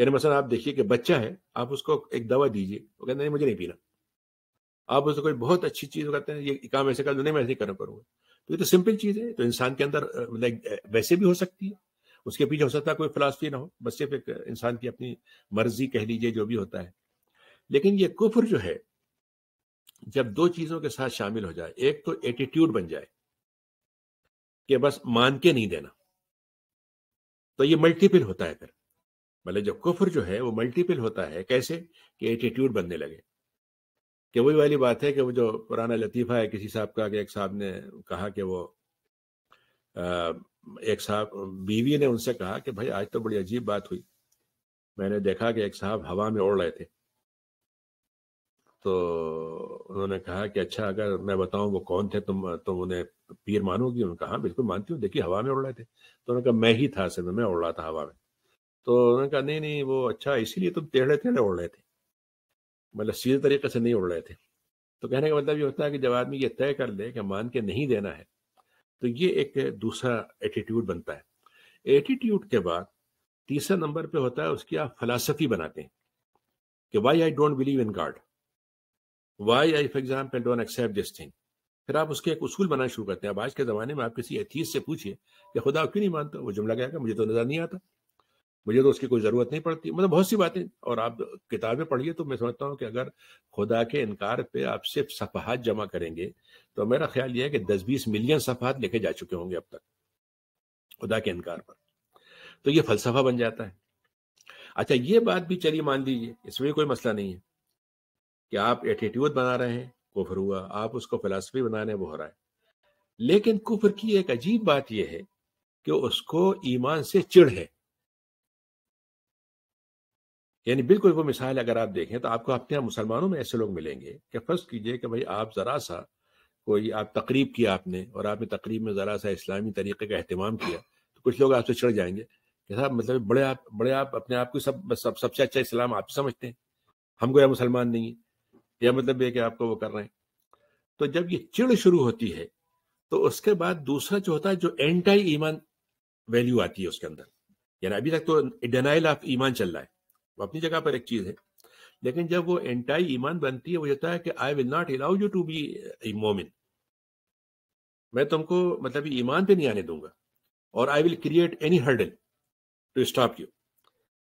यानी मसल आप देखिए कि बच्चा है आप उसको एक दवा दीजिए वो कहते नहीं मुझे नहीं पीना आप उसको कोई बहुत अच्छी चीज कहते हैं ये काम ऐसे कर दो नहीं मैं ऐसे करना करूंगा तो ये तो सिंपल चीज है तो इंसान के अंदर लाइक वैसे भी हो सकती है उसके पीछे हो सकता है कोई फिलासफी ना हो बस सिर्फ एक इंसान की अपनी मर्जी कह लीजिए जो भी होता है लेकिन ये कुफर जो है जब दो चीजों के साथ शामिल हो जाए एक तो एटीट्यूड बन जाए कि बस मान के नहीं देना तो ये मल्टीपल होता है फिर मतलब जब कुफर जो है वो मल्टीपल होता है कैसे कि एटीट्यूड बनने लगे कि वही वाली बात है कि वो जो पुराना लतीफ़ा है किसी साहब का कि एक साहब ने कहा कि वो आ, एक साहब बीवी ने उनसे कहा कि भाई आज तो बड़ी अजीब बात हुई मैंने देखा कि एक साहब हवा में उड़ रहे थे तो उन्होंने कहा कि अच्छा अगर मैं बताऊं वो कौन थे तुम तुम उन्हें पीर मानोगी उन्होंने कहा हाँ, बिल्कुल मानती हूँ देखिए हवा में उड़ रहे थे तो उन्होंने कहा मैं ही था असल में मैं उड़ रहा था हवा में तो उन्होंने कहा नहीं नहीं वो अच्छा इसीलिए तुम टेढ़े टेढ़े उड़ रहे थे मतलब सीधे तरीके से नहीं उड़ रहे थे तो कहने का मतलब ये होता है कि जब आदमी ये तय कर ले कि मान के नहीं देना है तो ये एक दूसरा एटीट्यूड बनता है एटीट्यूड के बाद तीसरा नंबर पे होता है उसकी आप फलासफी बनाते हैं कि why I don't believe in God why I for example don't accept this thing फिर आप उसके एक उसूल बनाना शुरू करते हैं अब आज के ज़माने में आप किसी अथीज से पूछिए कि खुदा क्यों नहीं मानता वो जुमला कहेगा मुझे तो नज़र नहीं आता मुझे तो उसकी कोई ज़रूरत नहीं पड़ती मतलब बहुत सी बातें और आप किताबें पढ़िए तो मैं समझता हूँ कि अगर खुदा के इनकार पे आप सिर्फ सफहत जमा करेंगे तो मेरा ख्याल यह है कि दस बीस मिलियन सफहत लिखे जा चुके होंगे अब तक खुदा के इनकार पर तो ये फलसफा बन जाता है अच्छा ये बात भी चलिए मान लीजिए इसमें कोई मसला नहीं है कि आप एटीट्यूड बना रहे हैं कुफर हुआ आप उसको फिलासफी बना रहे हैं वो हो रहा है लेकिन कुफर की एक अजीब बात यह है कि उसको ईमान से चिड़ है यानी बिल्कुल वो मिसाल अगर आप देखें तो आपको अपने मुसलमानों में ऐसे लोग मिलेंगे कि फर्स्ट कीजिए कि भाई आप ज़रा सा कोई आप तकरीब किया आपने और आपने तकरीब में ज़रा सा इस्लामी तरीके का अहतमाम किया तो कुछ लोग आपसे चिड़ जाएंगे कि साहब मतलब बड़े आप बड़े आप अपने आप को सब सब सबसे अच्छा इस्लाम आप समझते हैं हम या मुसलमान नहीं है या मतलब ये कि आपको वो कर रहे हैं तो जब ये चिड़ शुरू होती है तो उसके बाद दूसरा जो होता है जो एंटाई ईमान वैल्यू आती है उसके अंदर यानी अभी तक तो डेनाइल ऑफ ईमान चल रहा है वो अपनी जगह पर एक चीज है लेकिन जब वो एंटाई ईमान बनती है वो कहता है कि I will not allow you to be a मोमिन मैं तुमको मतलब ईमान पे नहीं आने दूंगा और I will create any hurdle to stop you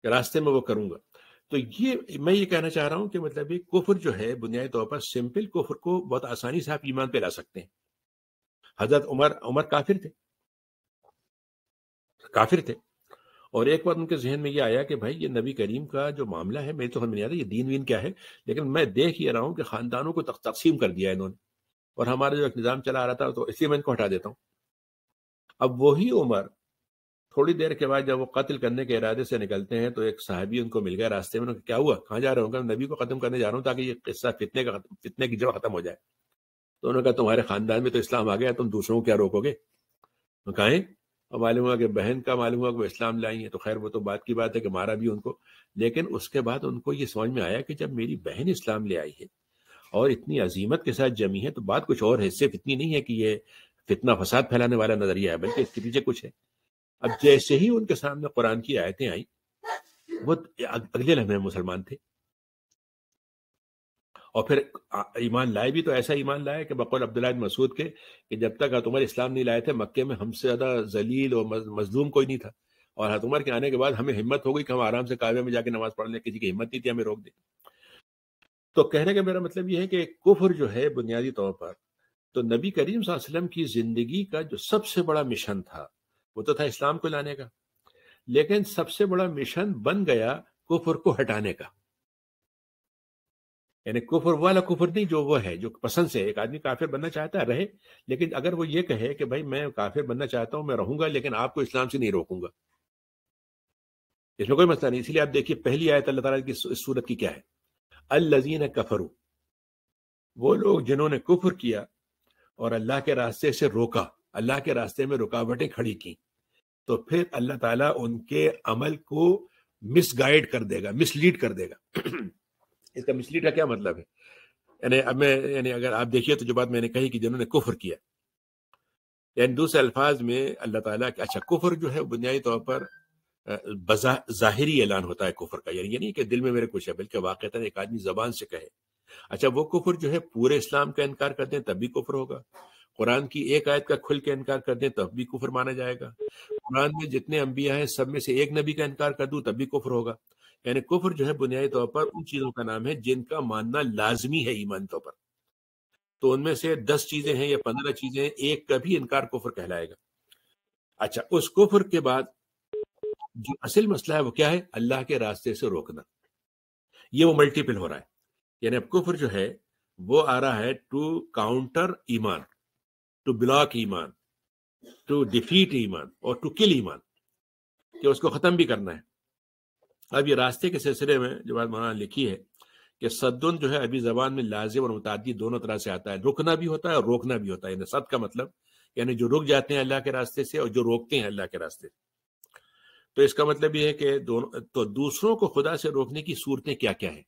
रास्ते में वो करूंगा तो ये मैं ये कहना चाह रहा हूं कि मतलब ये कुफर जो है बुनियादी तौर पर सिंपल कुफर को बहुत आसानी से आप ईमान पे ला सकते हैं हजरत उमर उमर काफिर थे काफिर थे और एक बार उनके जहन में ये आया कि भाई ये नबी करीम का जो मामला है मेरी तो हमें नहीं आता ये दीन वीन क्या है लेकिन मैं देख ही रहा हूँ कि खानदानों को तकसीम कर दिया इन्होंने और हमारा जो एक निज़ाम चला आ रहा था तो इसलिए मैं इनको हटा देता हूँ अब वही उम्र थोड़ी देर के बाद जब वो कत्ल करने के इरादे से निकलते हैं तो एक साहबी उनको मिल गया रास्ते में क्या हुआ कहाँ जा रहे होंगे नबी को ख़त्म करने जा रहा हूँ ताकि ये किस्सा फितने का फितने की जड़ ख़त्म हो जाए तो उन्होंने कहा तुम्हारे खानदान में तो इस्लाम आ गया तुम दूसरों को क्या रोकोगे कहें हाँ, और मालूम हुआ कि बहन का मालूम हुआ कि वो इस्लाम लाई है तो खैर वो तो बात की बात है कि मारा भी उनको लेकिन उसके बाद उनको ये समझ में आया कि जब मेरी बहन इस्लाम ले आई है और इतनी अजीमत के साथ जमी है तो बात कुछ और है सिर्फ इतनी नहीं है कि ये फितना फसाद फैलाने वाला नजरिया है बल्कि इसके पीछे कुछ है अब जैसे ही उनके सामने कुरान की आयतें आई वो अगले लम्हे मुसलमान थे और फिर ईमान लाए भी तो ऐसा ईमान लाए कि बकौल अब्दुल्ला मसूद के कि जब तक हतुमर इस्लाम नहीं लाए थे मक्के में हमसे ज़्यादा जलील और मजलूम कोई नहीं था और हतुमर के आने के बाद हमें हिम्मत हो गई कि हम आराम से काबे में जाके नमाज पढ़ लें किसी की हिम्मत नहीं थी हमें रोक दे तो कहने का मेरा मतलब यह है कि कुफर जो है बुनियादी तौर पर तो नबी करीम वसल्लम की जिंदगी का जो सबसे बड़ा मिशन था वो तो था इस्लाम को लाने का लेकिन सबसे बड़ा मिशन बन गया कुफर को हटाने का यानी कुफर वाला कुफर नहीं जो वो है जो पसंद से एक आदमी काफिर बनना चाहता है रहे लेकिन अगर वो ये कहे कि भाई मैं काफिर बनना चाहता हूँ मैं रहूंगा लेकिन आपको इस्लाम से नहीं रोकूंगा इसमें कोई मसला नहीं इसलिए आप देखिए पहली आयत अल्लाह ताला की इस सूरत की क्या है अल्लजीन कफरू वो लोग जिन्होंने कुफर किया और अल्लाह के रास्ते से रोका अल्लाह के रास्ते में रुकावटें खड़ी की तो फिर अल्लाह ताला उनके अमल को मिसगाइड कर देगा मिसलीड कर देगा इसका मिसलीड का क्या मतलब है यानी अब मैं यानी अगर आप देखिए तो जो बात मैंने कही कि जिन्होंने कुफर किया यानी दूसरे अल्फाज में अल्लाह ताला के अच्छा कुफर जो है बुनियादी तौर पर जाहिरी ऐलान होता है कुफर का यानी यानी कि दिल में मेरे कुछ है बल्कि वाक़ता एक आदमी जबान से कहे अच्छा वो कुफर जो है पूरे इस्लाम का इनकार कर दें तब भी कुफर होगा कुरान की एक आयत का खुल के इनकार कर दें तब भी कुफर माना जाएगा कुरान में जितने अंबिया हैं सब में से एक नबी का इनकार कर दूं तब भी कुफर होगा यानी कुफर जो है बुनियादी तौर पर उन चीजों का नाम है जिनका मानना लाजमी है ईमान तौर पर तो उनमें से दस चीजें हैं या पंद्रह चीजें हैं एक का भी इनकार कुफर कहलाएगा अच्छा उस कुफर के बाद जो असल मसला है वो क्या है अल्लाह के रास्ते से रोकना ये वो मल्टीपल हो रहा है यानी अब कुफर जो है वो आ रहा है टू काउंटर ईमान टू ब्लॉक ईमान टू डिफीट ईमान और टू किल ईमान कि उसको खत्म भी करना है अब ये रास्ते के सिलसिले में जो बात मौलाना लिखी है कि सद्दुन जो है अभी जबान में लाजिम और मुतादी दोनों तरह से आता है रुकना भी होता है और रोकना भी होता है सद का मतलब यानी जो रुक जाते हैं अल्लाह के रास्ते से और जो रोकते हैं अल्लाह के रास्ते से तो इसका मतलब ये है कि दोनों तो दूसरों को खुदा से रोकने की सूरतें क्या क्या है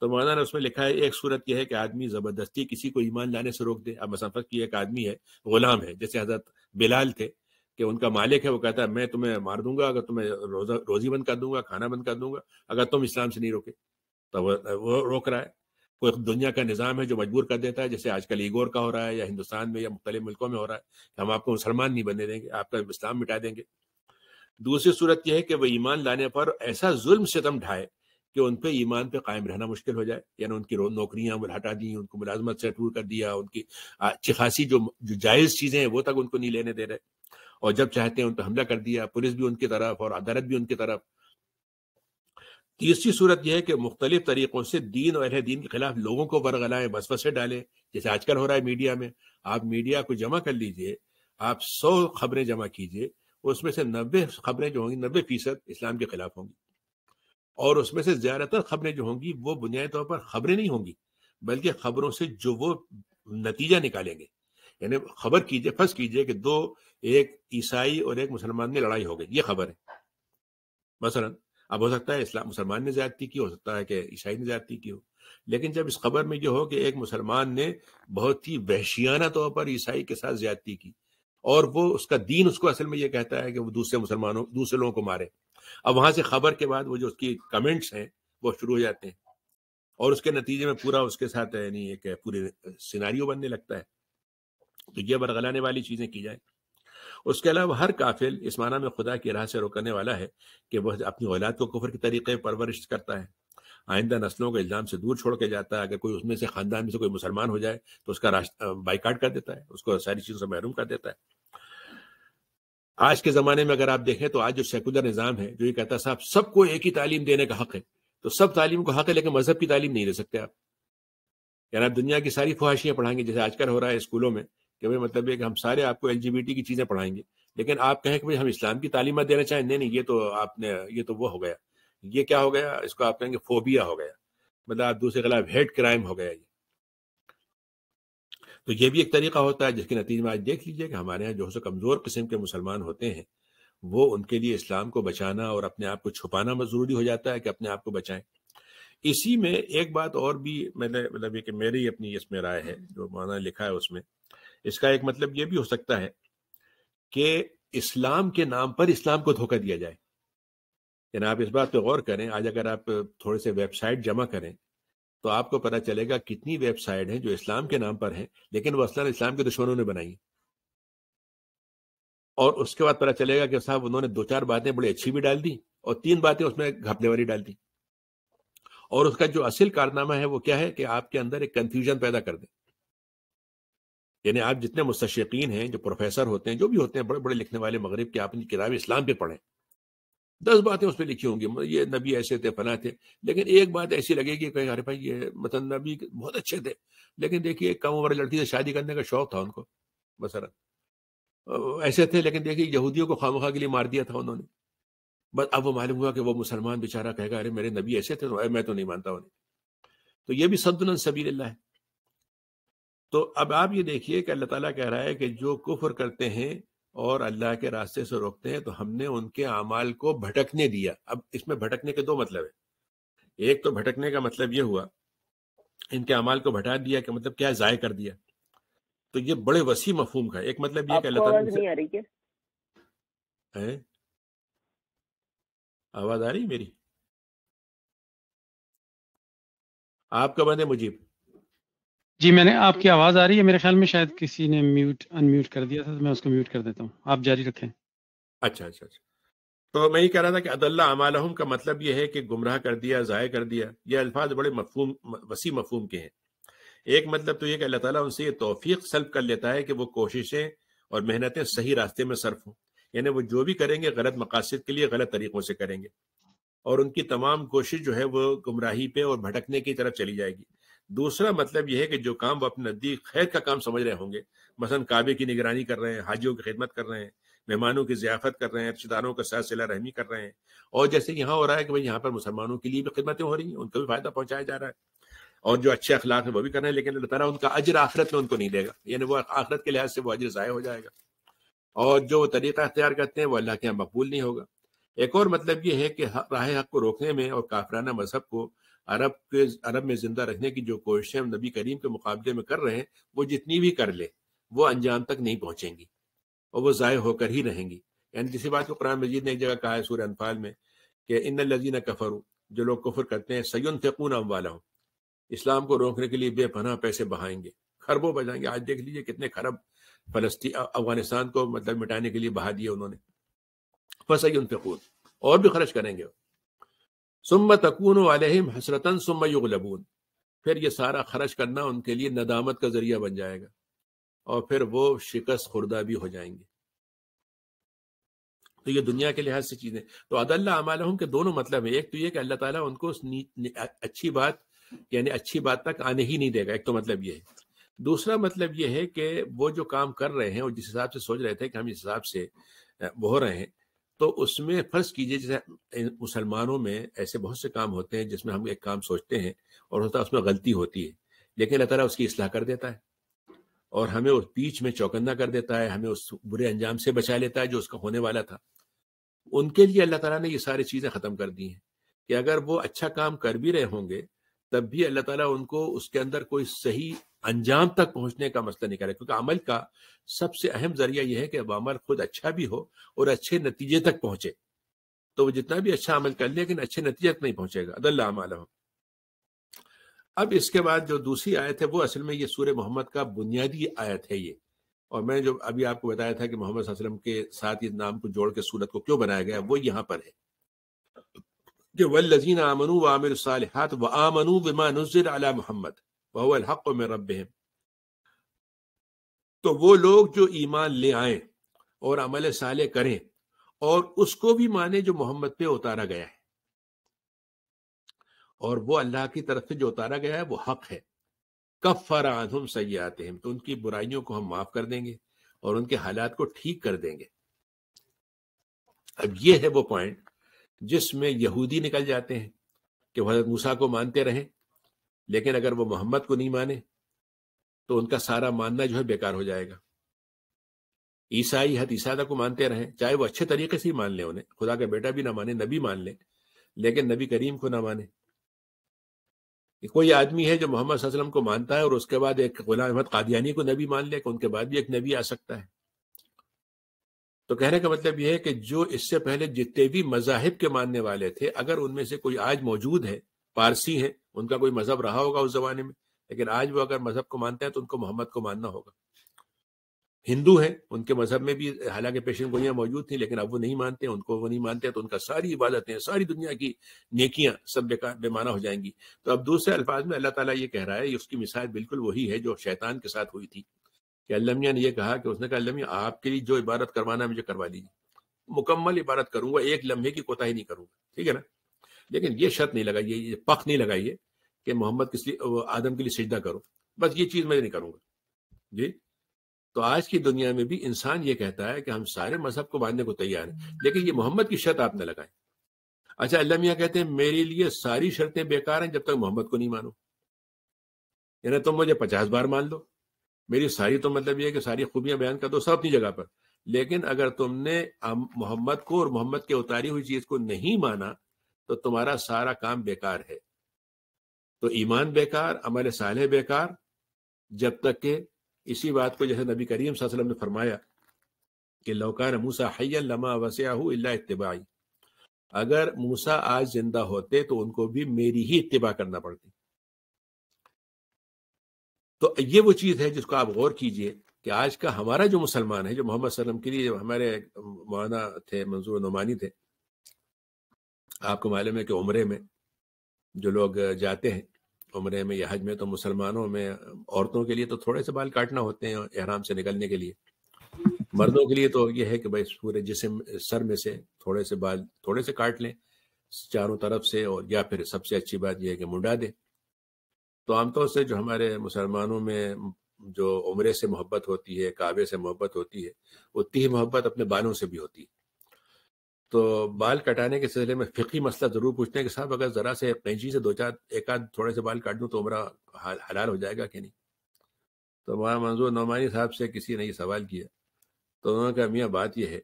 तो मौलाना ने उसमें लिखा है एक सूरत यह है कि आदमी ज़बरदस्ती किसी को ईमान लाने से रोक दे अब मसाफत की एक आदमी है गुलाम है जैसे हजरत बिलाल थे कि उनका मालिक है वो कहता है मैं तुम्हें मार दूंगा अगर तुम्हें रोजा रोजी बंद कर दूंगा खाना बंद कर दूंगा अगर तुम इस्लाम से नहीं रोके तो वो, वो रोक रहा है कोई दुनिया का निज़ाम है जो मजबूर कर देता है जैसे आजकल ईगोर का हो रहा है या हिंदुस्तान में या मुख्तलि मुल्कों में हो रहा है हम आपको मुसलमान नहीं बनने देंगे आपका इस्लाम मिटा देंगे दूसरी सूरत यह है कि वह ईमान लाने पर ऐसा जुल्म सितम ढाए कि उन पर ईमान पर कायम रहना मुश्किल हो जाए यानी उनकी नौकरियां हटा दी उनको मुलाजमत से टूर कर दिया उनकी अच्छी खासी जो जो जायज़ चीज़ें हैं वो तक उनको नहीं लेने दे रहे और जब चाहते हैं उन पर हमला कर दिया पुलिस भी उनकी तरफ और अदालत भी उनकी तरफ तीसरी सूरत यह है कि मुख्तलिफ तरीक़ों से दीन और अहल दीन के खिलाफ लोगों को बरगलाएं बसे डालें जैसे आजकल हो रहा है मीडिया में आप मीडिया को जमा कर लीजिए आप सौ खबरें जमा कीजिए उसमें से नब्बे खबरें जो होंगी नब्बे फीसद इस्लाम के खिलाफ होंगी और उसमें से ज्यादातर खबरें जो होंगी वो बुनियादी तौर पर खबरें नहीं होंगी बल्कि खबरों से जो वो नतीजा निकालेंगे यानी खबर कीजिए फर्ज कीजिए कि दो एक ईसाई और एक मुसलमान में लड़ाई हो गई ये खबर है मसलन अब हो सकता है इस्लाम मुसलमान ने ज्यादती की हो सकता है कि ईसाई ने ज्यादती की हो लेकिन जब इस खबर में जो हो कि एक मुसलमान ने बहुत ही वहशियाना तौर पर ईसाई के साथ ज्यादती की और वो उसका दीन उसको असल में ये कहता है कि वो दूसरे मुसलमानों दूसरे लोगों को मारे अब वहां से खबर के बाद वो जो उसकी कमेंट्स हैं वो शुरू हो जाते हैं और उसके नतीजे में पूरा उसके साथ यानी एक पूरी सिनारियो बनने लगता है तो ये बरगलाने वाली चीजें की जाए उसके अलावा हर काफिल इस माना में खुदा की राह से रोकने वाला है कि वह अपनी औलाद को कुफर के तरीके परवरिश करता है आइंदा नस्लों को इल्ज़ाम से दूर छोड़ के जाता है अगर कोई उसमें से ख़ानदान में से कोई मुसलमान हो जाए तो उसका बाइकाट कर देता है उसको सारी चीज़ों से महरूम कर देता है आज के ज़माने में अगर आप देखें तो आज जो सेकुलर निज़ाम है जो ये कहता है साहब सबको एक ही तालीम देने का हक़ है तो सब तालीम को हक़ है लेकिन मज़हब की तालीम नहीं दे सकते आप यानी आप दुनिया की सारी ख्वाहिशें पढ़ाएंगे जैसे आजकल हो रहा है स्कूलों में कि भाई मतलब है कि हम सारे आपको एल की चीज़ें पढ़ाएंगे लेकिन आप कहें कि भाई हम इस्लाम की तालीमत देना चाहें नहीं नहीं ये तो आपने ये तो वो हो गया ये क्या हो गया इसको आप कहेंगे फोबिया हो गया मतलब आप दूसरे खिलाफ हेड क्राइम हो गया ये तो ये भी एक तरीका होता है जिसके नतीजे में आज देख लीजिए कि हमारे यहाँ जो सो कमज़ोर किस्म के मुसलमान होते हैं वो उनके लिए इस्लाम को बचाना और अपने आप को छुपाना जरूरी हो जाता है कि अपने आप को बचाएं इसी में एक बात और भी मैंने मतलब कि मेरी अपनी इसमें राय है जो माना लिखा है उसमें इसका एक मतलब यह भी हो सकता है कि इस्लाम के नाम पर इस्लाम को धोखा दिया जाए यानी आप इस बात पर गौर करें आज अगर आप थोड़े से वेबसाइट जमा करें तो आपको पता चलेगा कितनी वेबसाइट हैं जो इस्लाम के नाम पर हैं लेकिन वो असला इस्लाम के दुश्मनों ने बनाई और उसके बाद पता चलेगा कि साहब उन्होंने दो चार बातें बड़ी अच्छी भी डाल दी और तीन बातें उसमें घपने वाली डाल दी और उसका जो असल कारनामा है वो क्या है कि आपके अंदर एक कंफ्यूजन पैदा कर दें यानी आप जितने मुस्तशीन हैं जो प्रोफेसर होते हैं जो भी होते हैं बड़े बड़े लिखने वाले मगरब के आपने किताब इस्लाम पर पढ़ें दस बातें उस पर लिखी होंगी ये नबी ऐसे थे फला थे लेकिन एक बात ऐसी लगेगी कहीं अरे भाई ये मतलब नबी बहुत अच्छे थे लेकिन देखिए कम उम्र लड़की से शादी करने का शौक था उनको बसरत ऐसे थे लेकिन देखिए यहूदियों को खामखा के लिए मार दिया था उन्होंने बस अब वो मालूम हुआ कि वो मुसलमान बेचारा कहेगा अरे मेरे नबी ऐसे थे तो, मैं तो नहीं मानता उन्हें तो ये भी सदन सबील है तो अब आप ये देखिए कि अल्लाह ताला कह रहा है कि जो कुफर करते हैं और अल्लाह के रास्ते से रोकते हैं तो हमने उनके अमाल को भटकने दिया अब इसमें भटकने के दो मतलब है एक तो भटकने का मतलब ये हुआ इनके अमाल को भटा दिया कि मतलब क्या जाय कर दिया तो ये बड़े वसी मफहूम का एक मतलब ये कि अल्लाह है आवाज आ रही मेरी आपका बंदे मुजीब जी मैंने आपकी आवाज आ रही है मेरे ख्याल में शायद किसी ने म्यूट अनम्यूट कर दिया था तो मैं उसको म्यूट कर देता हूँ आप जारी रखें अच्छा अच्छा अच्छा तो मैं ये कह रहा था कि अदल्ला अमाल का मतलब यह है कि गुमराह कर दिया ज़ाय कर दिया ये अल्फाज बड़े मफहूम वसी मफहूम के हैं एक मतलब तो ये कि अल्लाह ताला उनसे ये तोफीक सल्ब कर लेता है कि वो कोशिशें और मेहनतें सही रास्ते में सर्फ हों यानी वो जो भी करेंगे गलत मकासद के लिए गलत तरीक़ों से करेंगे और उनकी तमाम कोशिश जो है वो गुमराही पे और भटकने की तरफ चली जाएगी दूसरा मतलब यह है कि जो काम वो अपने नजदीक खैर का काम समझ रहे होंगे मसलन काबे की निगरानी कर रहे हैं हाजियों की खिदमत कर रहे हैं मेहमानों की जियाफत कर रहे हैं रिश्तेदारों के साथ सिला रहमी कर रहे हैं और जैसे यहाँ हो रहा है कि भाई यहाँ पर मुसलमानों के लिए भी खिदमतें हो रही हैं उनको भी फायदा पहुंचाया जा रहा है और जो अच्छे अखलाक है वो भी कर रहे हैं लेकिन अल्लाह उनका अजर आखरत में उनको नहीं देगा यानी वो आखरत के लिहाज से वो अजर ज़ाय हो जाएगा और जो तरीका अख्तियार करते हैं वो अल्लाह के यहाँ मकबूल नहीं होगा एक और मतलब ये है कि राह हक को रोकने में और काफराना मजहब को अरब के अरब में जिंदा रखने की जो कोशिशें हम नबी करीम के मुकाबले में कर रहे हैं वो जितनी भी कर ले वो अंजाम तक नहीं पहुंचेंगी और वो ज़ाय होकर ही रहेंगी यानी जिसी बात को कुरान मजीद ने एक जगह कहा है सूर्य अनफाल में कि इन लजीन कफर जो लोग कुफर करते हैं सयन तकून अम वाला हूँ इस्लाम को रोकने के लिए बेपनाह पैसे बहाएंगे खरबों बजाएंगे आज देख लीजिए कितने खरब फलस्ती अफगानिस्तान को मतलब मिटाने के लिए बहा दिए उन्होंने फसयन तकून और भी खर्च करेंगे सुम तकून वालम हसरतन सुम युगलबून फिर ये सारा खर्च करना उनके लिए नदामत का जरिया बन जाएगा और फिर वो शिकस्त खुर्दा भी हो जाएंगे तो ये दुनिया के लिहाज से चीजें तो अदल्ला अमाल के दोनों मतलब है एक तो ये कि अल्लाह ताला उनको अच्छी बात यानी अच्छी बात तक आने ही नहीं देगा एक तो मतलब ये है दूसरा मतलब ये है कि वो जो काम कर रहे हैं और जिस हिसाब से सोच रहे थे कि हम इस हिसाब से वो रहे हैं तो उसमें फर्ज कीजिए जैसे मुसलमानों में ऐसे बहुत से काम होते हैं जिसमें हम एक काम सोचते हैं और होता है उसमें गलती होती है लेकिन अल्लाह तला उसकी इसलाह कर देता है और हमें उस बीच में चौकन्ना कर देता है हमें उस बुरे अंजाम से बचा लेता है जो उसका होने वाला था उनके लिए अल्लाह ताला ने ये सारी चीज़ें ख़त्म कर दी हैं कि अगर वो अच्छा काम कर भी रहे होंगे तब भी अल्लाह ताला उनको उसके अंदर कोई सही अंजाम तक पहुंचने का मसला नहीं क्योंकि अमल का सबसे अहम जरिया यह है कि अब अमल खुद अच्छा भी हो और अच्छे नतीजे तक पहुंचे तो वो जितना भी अच्छा अमल कर ले लेकिन अच्छे नतीजे तक नहीं पहुंचेगा अदल अब इसके बाद जो दूसरी आयत है वो असल में ये सूर्य मोहम्मद का बुनियादी आयत है ये और मैंने जो अभी आपको बताया था कि मोहम्मद के साथ इस नाम को जोड़ के सूरत को क्यों बनाया गया वो यहाँ पर है कि वल्लजीन आमनू वामिर सालहत व आमनू बिमा नजर अला मोहम्मद वह हक में रब है तो वो लोग जो ईमान ले आए और अमल साले करें और उसको भी माने जो मोहम्मद पे उतारा गया है और वो अल्लाह की तरफ से जो उतारा गया है वो हक है फर आधम सही आते हैं तो उनकी बुराइयों को हम माफ कर देंगे और उनके हालात को ठीक कर देंगे अब ये है वो पॉइंट जिसमें यहूदी निकल जाते हैं कि हजरत मूसा को मानते रहें लेकिन अगर वो मोहम्मद को नहीं माने तो उनका सारा मानना जो है बेकार हो जाएगा ईसाई हद ईसादा को मानते रहें चाहे वो अच्छे तरीके से ही मान लें उन्हें खुदा का बेटा भी ना माने नबी मान लें लेकिन नबी करीम को ना माने कोई आदमी है जो मोहम्मद वसल्लम को मानता है और उसके बाद एक गुलाम अहमद कादियानी को नबी मान ले उनके बाद भी एक नबी आ सकता है तो कहने का मतलब यह है कि जो इससे पहले जितने भी मजाहिब के मानने वाले थे अगर उनमें से कोई आज मौजूद है पारसी है उनका कोई मजहब रहा होगा उस जमाने में लेकिन आज वो अगर मजहब को मानते हैं तो उनको मोहम्मद को मानना होगा हिंदू हैं उनके मजहब में भी हालांकि पेशन गोइयां मौजूद थी लेकिन अब वो नहीं मानते उनको वो नहीं मानते तो उनका सारी इबादतें सारी दुनिया की नेकियां सब बेकार बेमाना हो जाएंगी तो अब दूसरे अल्फाज में अल्लाह ताला ये कह रहा है उसकी मिसाल बिल्कुल वही है जो शैतान के साथ हुई थी कि अल्लमिया ने यह कहा कि उसने कहा अल्लमिया आपके लिए जो इबादत करवाना मुझे करवा लीजिए मुकम्मल इबादत करूंगा एक लम्हे की कोताही नहीं करूंगा ठीक है ना लेकिन ये शर्त नहीं लगाइए ये पख नहीं लगाइए कि मोहम्मद किस लिए आदम के लिए सजदा करो बस ये चीज़ मैं नहीं करूँगा जी तो आज की दुनिया में भी इंसान ये कहता है कि हम सारे मजहब को मानने को तैयार हैं लेकिन ये मोहम्मद की शर्त आप न लगाएं अच्छा अल्लाह मियाँ कहते हैं मेरे लिए सारी शर्तें बेकार हैं जब तक मोहम्मद को नहीं मानो यानी तुम मुझे पचास बार मान लो मेरी सारी तो मतलब ये है कि सारी खूबियां बयान कर दो सब अपनी जगह पर लेकिन अगर तुमने मोहम्मद को और मोहम्मद के उतारी हुई चीज को नहीं माना तो तुम्हारा सारा काम बेकार है तो ईमान बेकार अमल साले बेकार जब तक के इसी बात को जैसे नबी करीम वसल्लम ने फरमाया कि लौकान मूसा लमा वस्याहू इल्ला इत्तिबाई अगर मूसा आज जिंदा होते तो उनको भी मेरी ही इत्तिबा करना पड़ती तो ये वो चीज है जिसको आप गौर कीजिए कि आज का हमारा जो मुसलमान है जो मोहम्मद सल्लम के लिए हमारे मौलाना थे मंजूर नुमानी थे आपको मालूम है कि उम्र में जो लोग जाते हैं उम्र में या हज में तो मुसलमानों में औरतों के लिए तो थोड़े से बाल काटना होते हैं एहराम से निकलने के लिए मर्दों के लिए तो ये है कि भाई पूरे जिसम सर में से थोड़े से बाल थोड़े से काट लें चारों तरफ से और या फिर सबसे अच्छी बात यह है कि मुंडा दे तो आमतौर से जो हमारे मुसलमानों में जो उम्र से मोहब्बत होती है काबे से मोहब्बत होती है उतनी ही मोहब्बत अपने बालों से भी होती है तो बाल कटाने के सिलसिले में फिकी मसला जरूर पूछते हैं कि साहब अगर जरा से कैंची से दो चार एक आध थोड़े से बाल काट दूं तो उमरा हलाल हो जाएगा कि नहीं तो वहाँ मंजूर नौमानी साहब से किसी ने ये सवाल किया तो उन्होंने कहा मियाँ बात यह है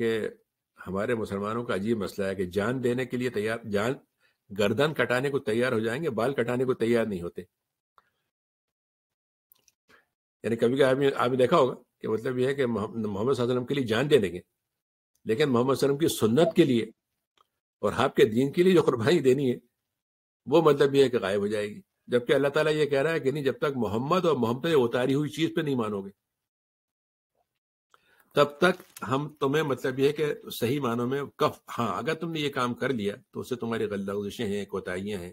कि हमारे मुसलमानों का अजीब मसला है कि जान देने के लिए तैयार जान गर्दन कटाने को तैयार हो जाएंगे बाल कटाने को तैयार नहीं होते यानी कभी कभी आपने देखा होगा कि मतलब यह है कि मोहम्मद के लिए जान दे देंगे लेकिन मोहम्मद वसल्लम की सुन्नत के लिए और आपके दीन के लिए जो कुर्बानी देनी है वो मतलब यह है कि गायब हो जाएगी जबकि अल्लाह ताला ये कह रहा है कि नहीं जब तक मोहम्मद और मोहम्मद उतारी हुई चीज पे नहीं मानोगे तब तक हम तुम्हें मतलब यह है कि सही मानो में कफ हाँ अगर तुमने ये काम कर लिया तो उससे तुम्हारी गलतगुजिशें हैं कोताहियां हैं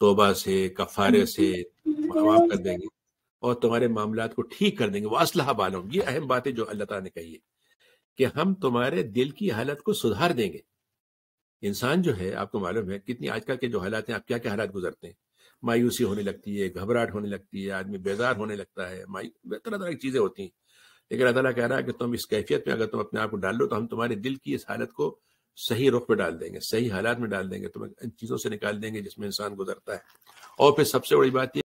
तोबा से कफारे हम्म। से माफ कर देंगे और तुम्हारे मामला को ठीक कर देंगे वो असलाह बालों ये अहम बातें जो अल्लाह तला ने कही है कि हम तुम्हारे दिल की हालत को सुधार देंगे इंसान जो है आपको मालूम है कितनी आजकल के जो हालात हैं आप क्या क्या हालात गुजरते हैं मायूसी होने लगती है घबराहट होने लगती है आदमी बेजार होने लगता है तरह तरह की चीजें होती हैं लेकिन अल्लाह ताला कह रहा है कि तुम इस कैफियत में अगर तुम अपने आप को डाल लो तो हम तुम्हारे दिल की इस हालत को सही रुख में डाल देंगे सही हालात में डाल देंगे तुम्हें इन चीज़ों से निकाल देंगे जिसमें इंसान गुजरता है और फिर सबसे बड़ी बात यह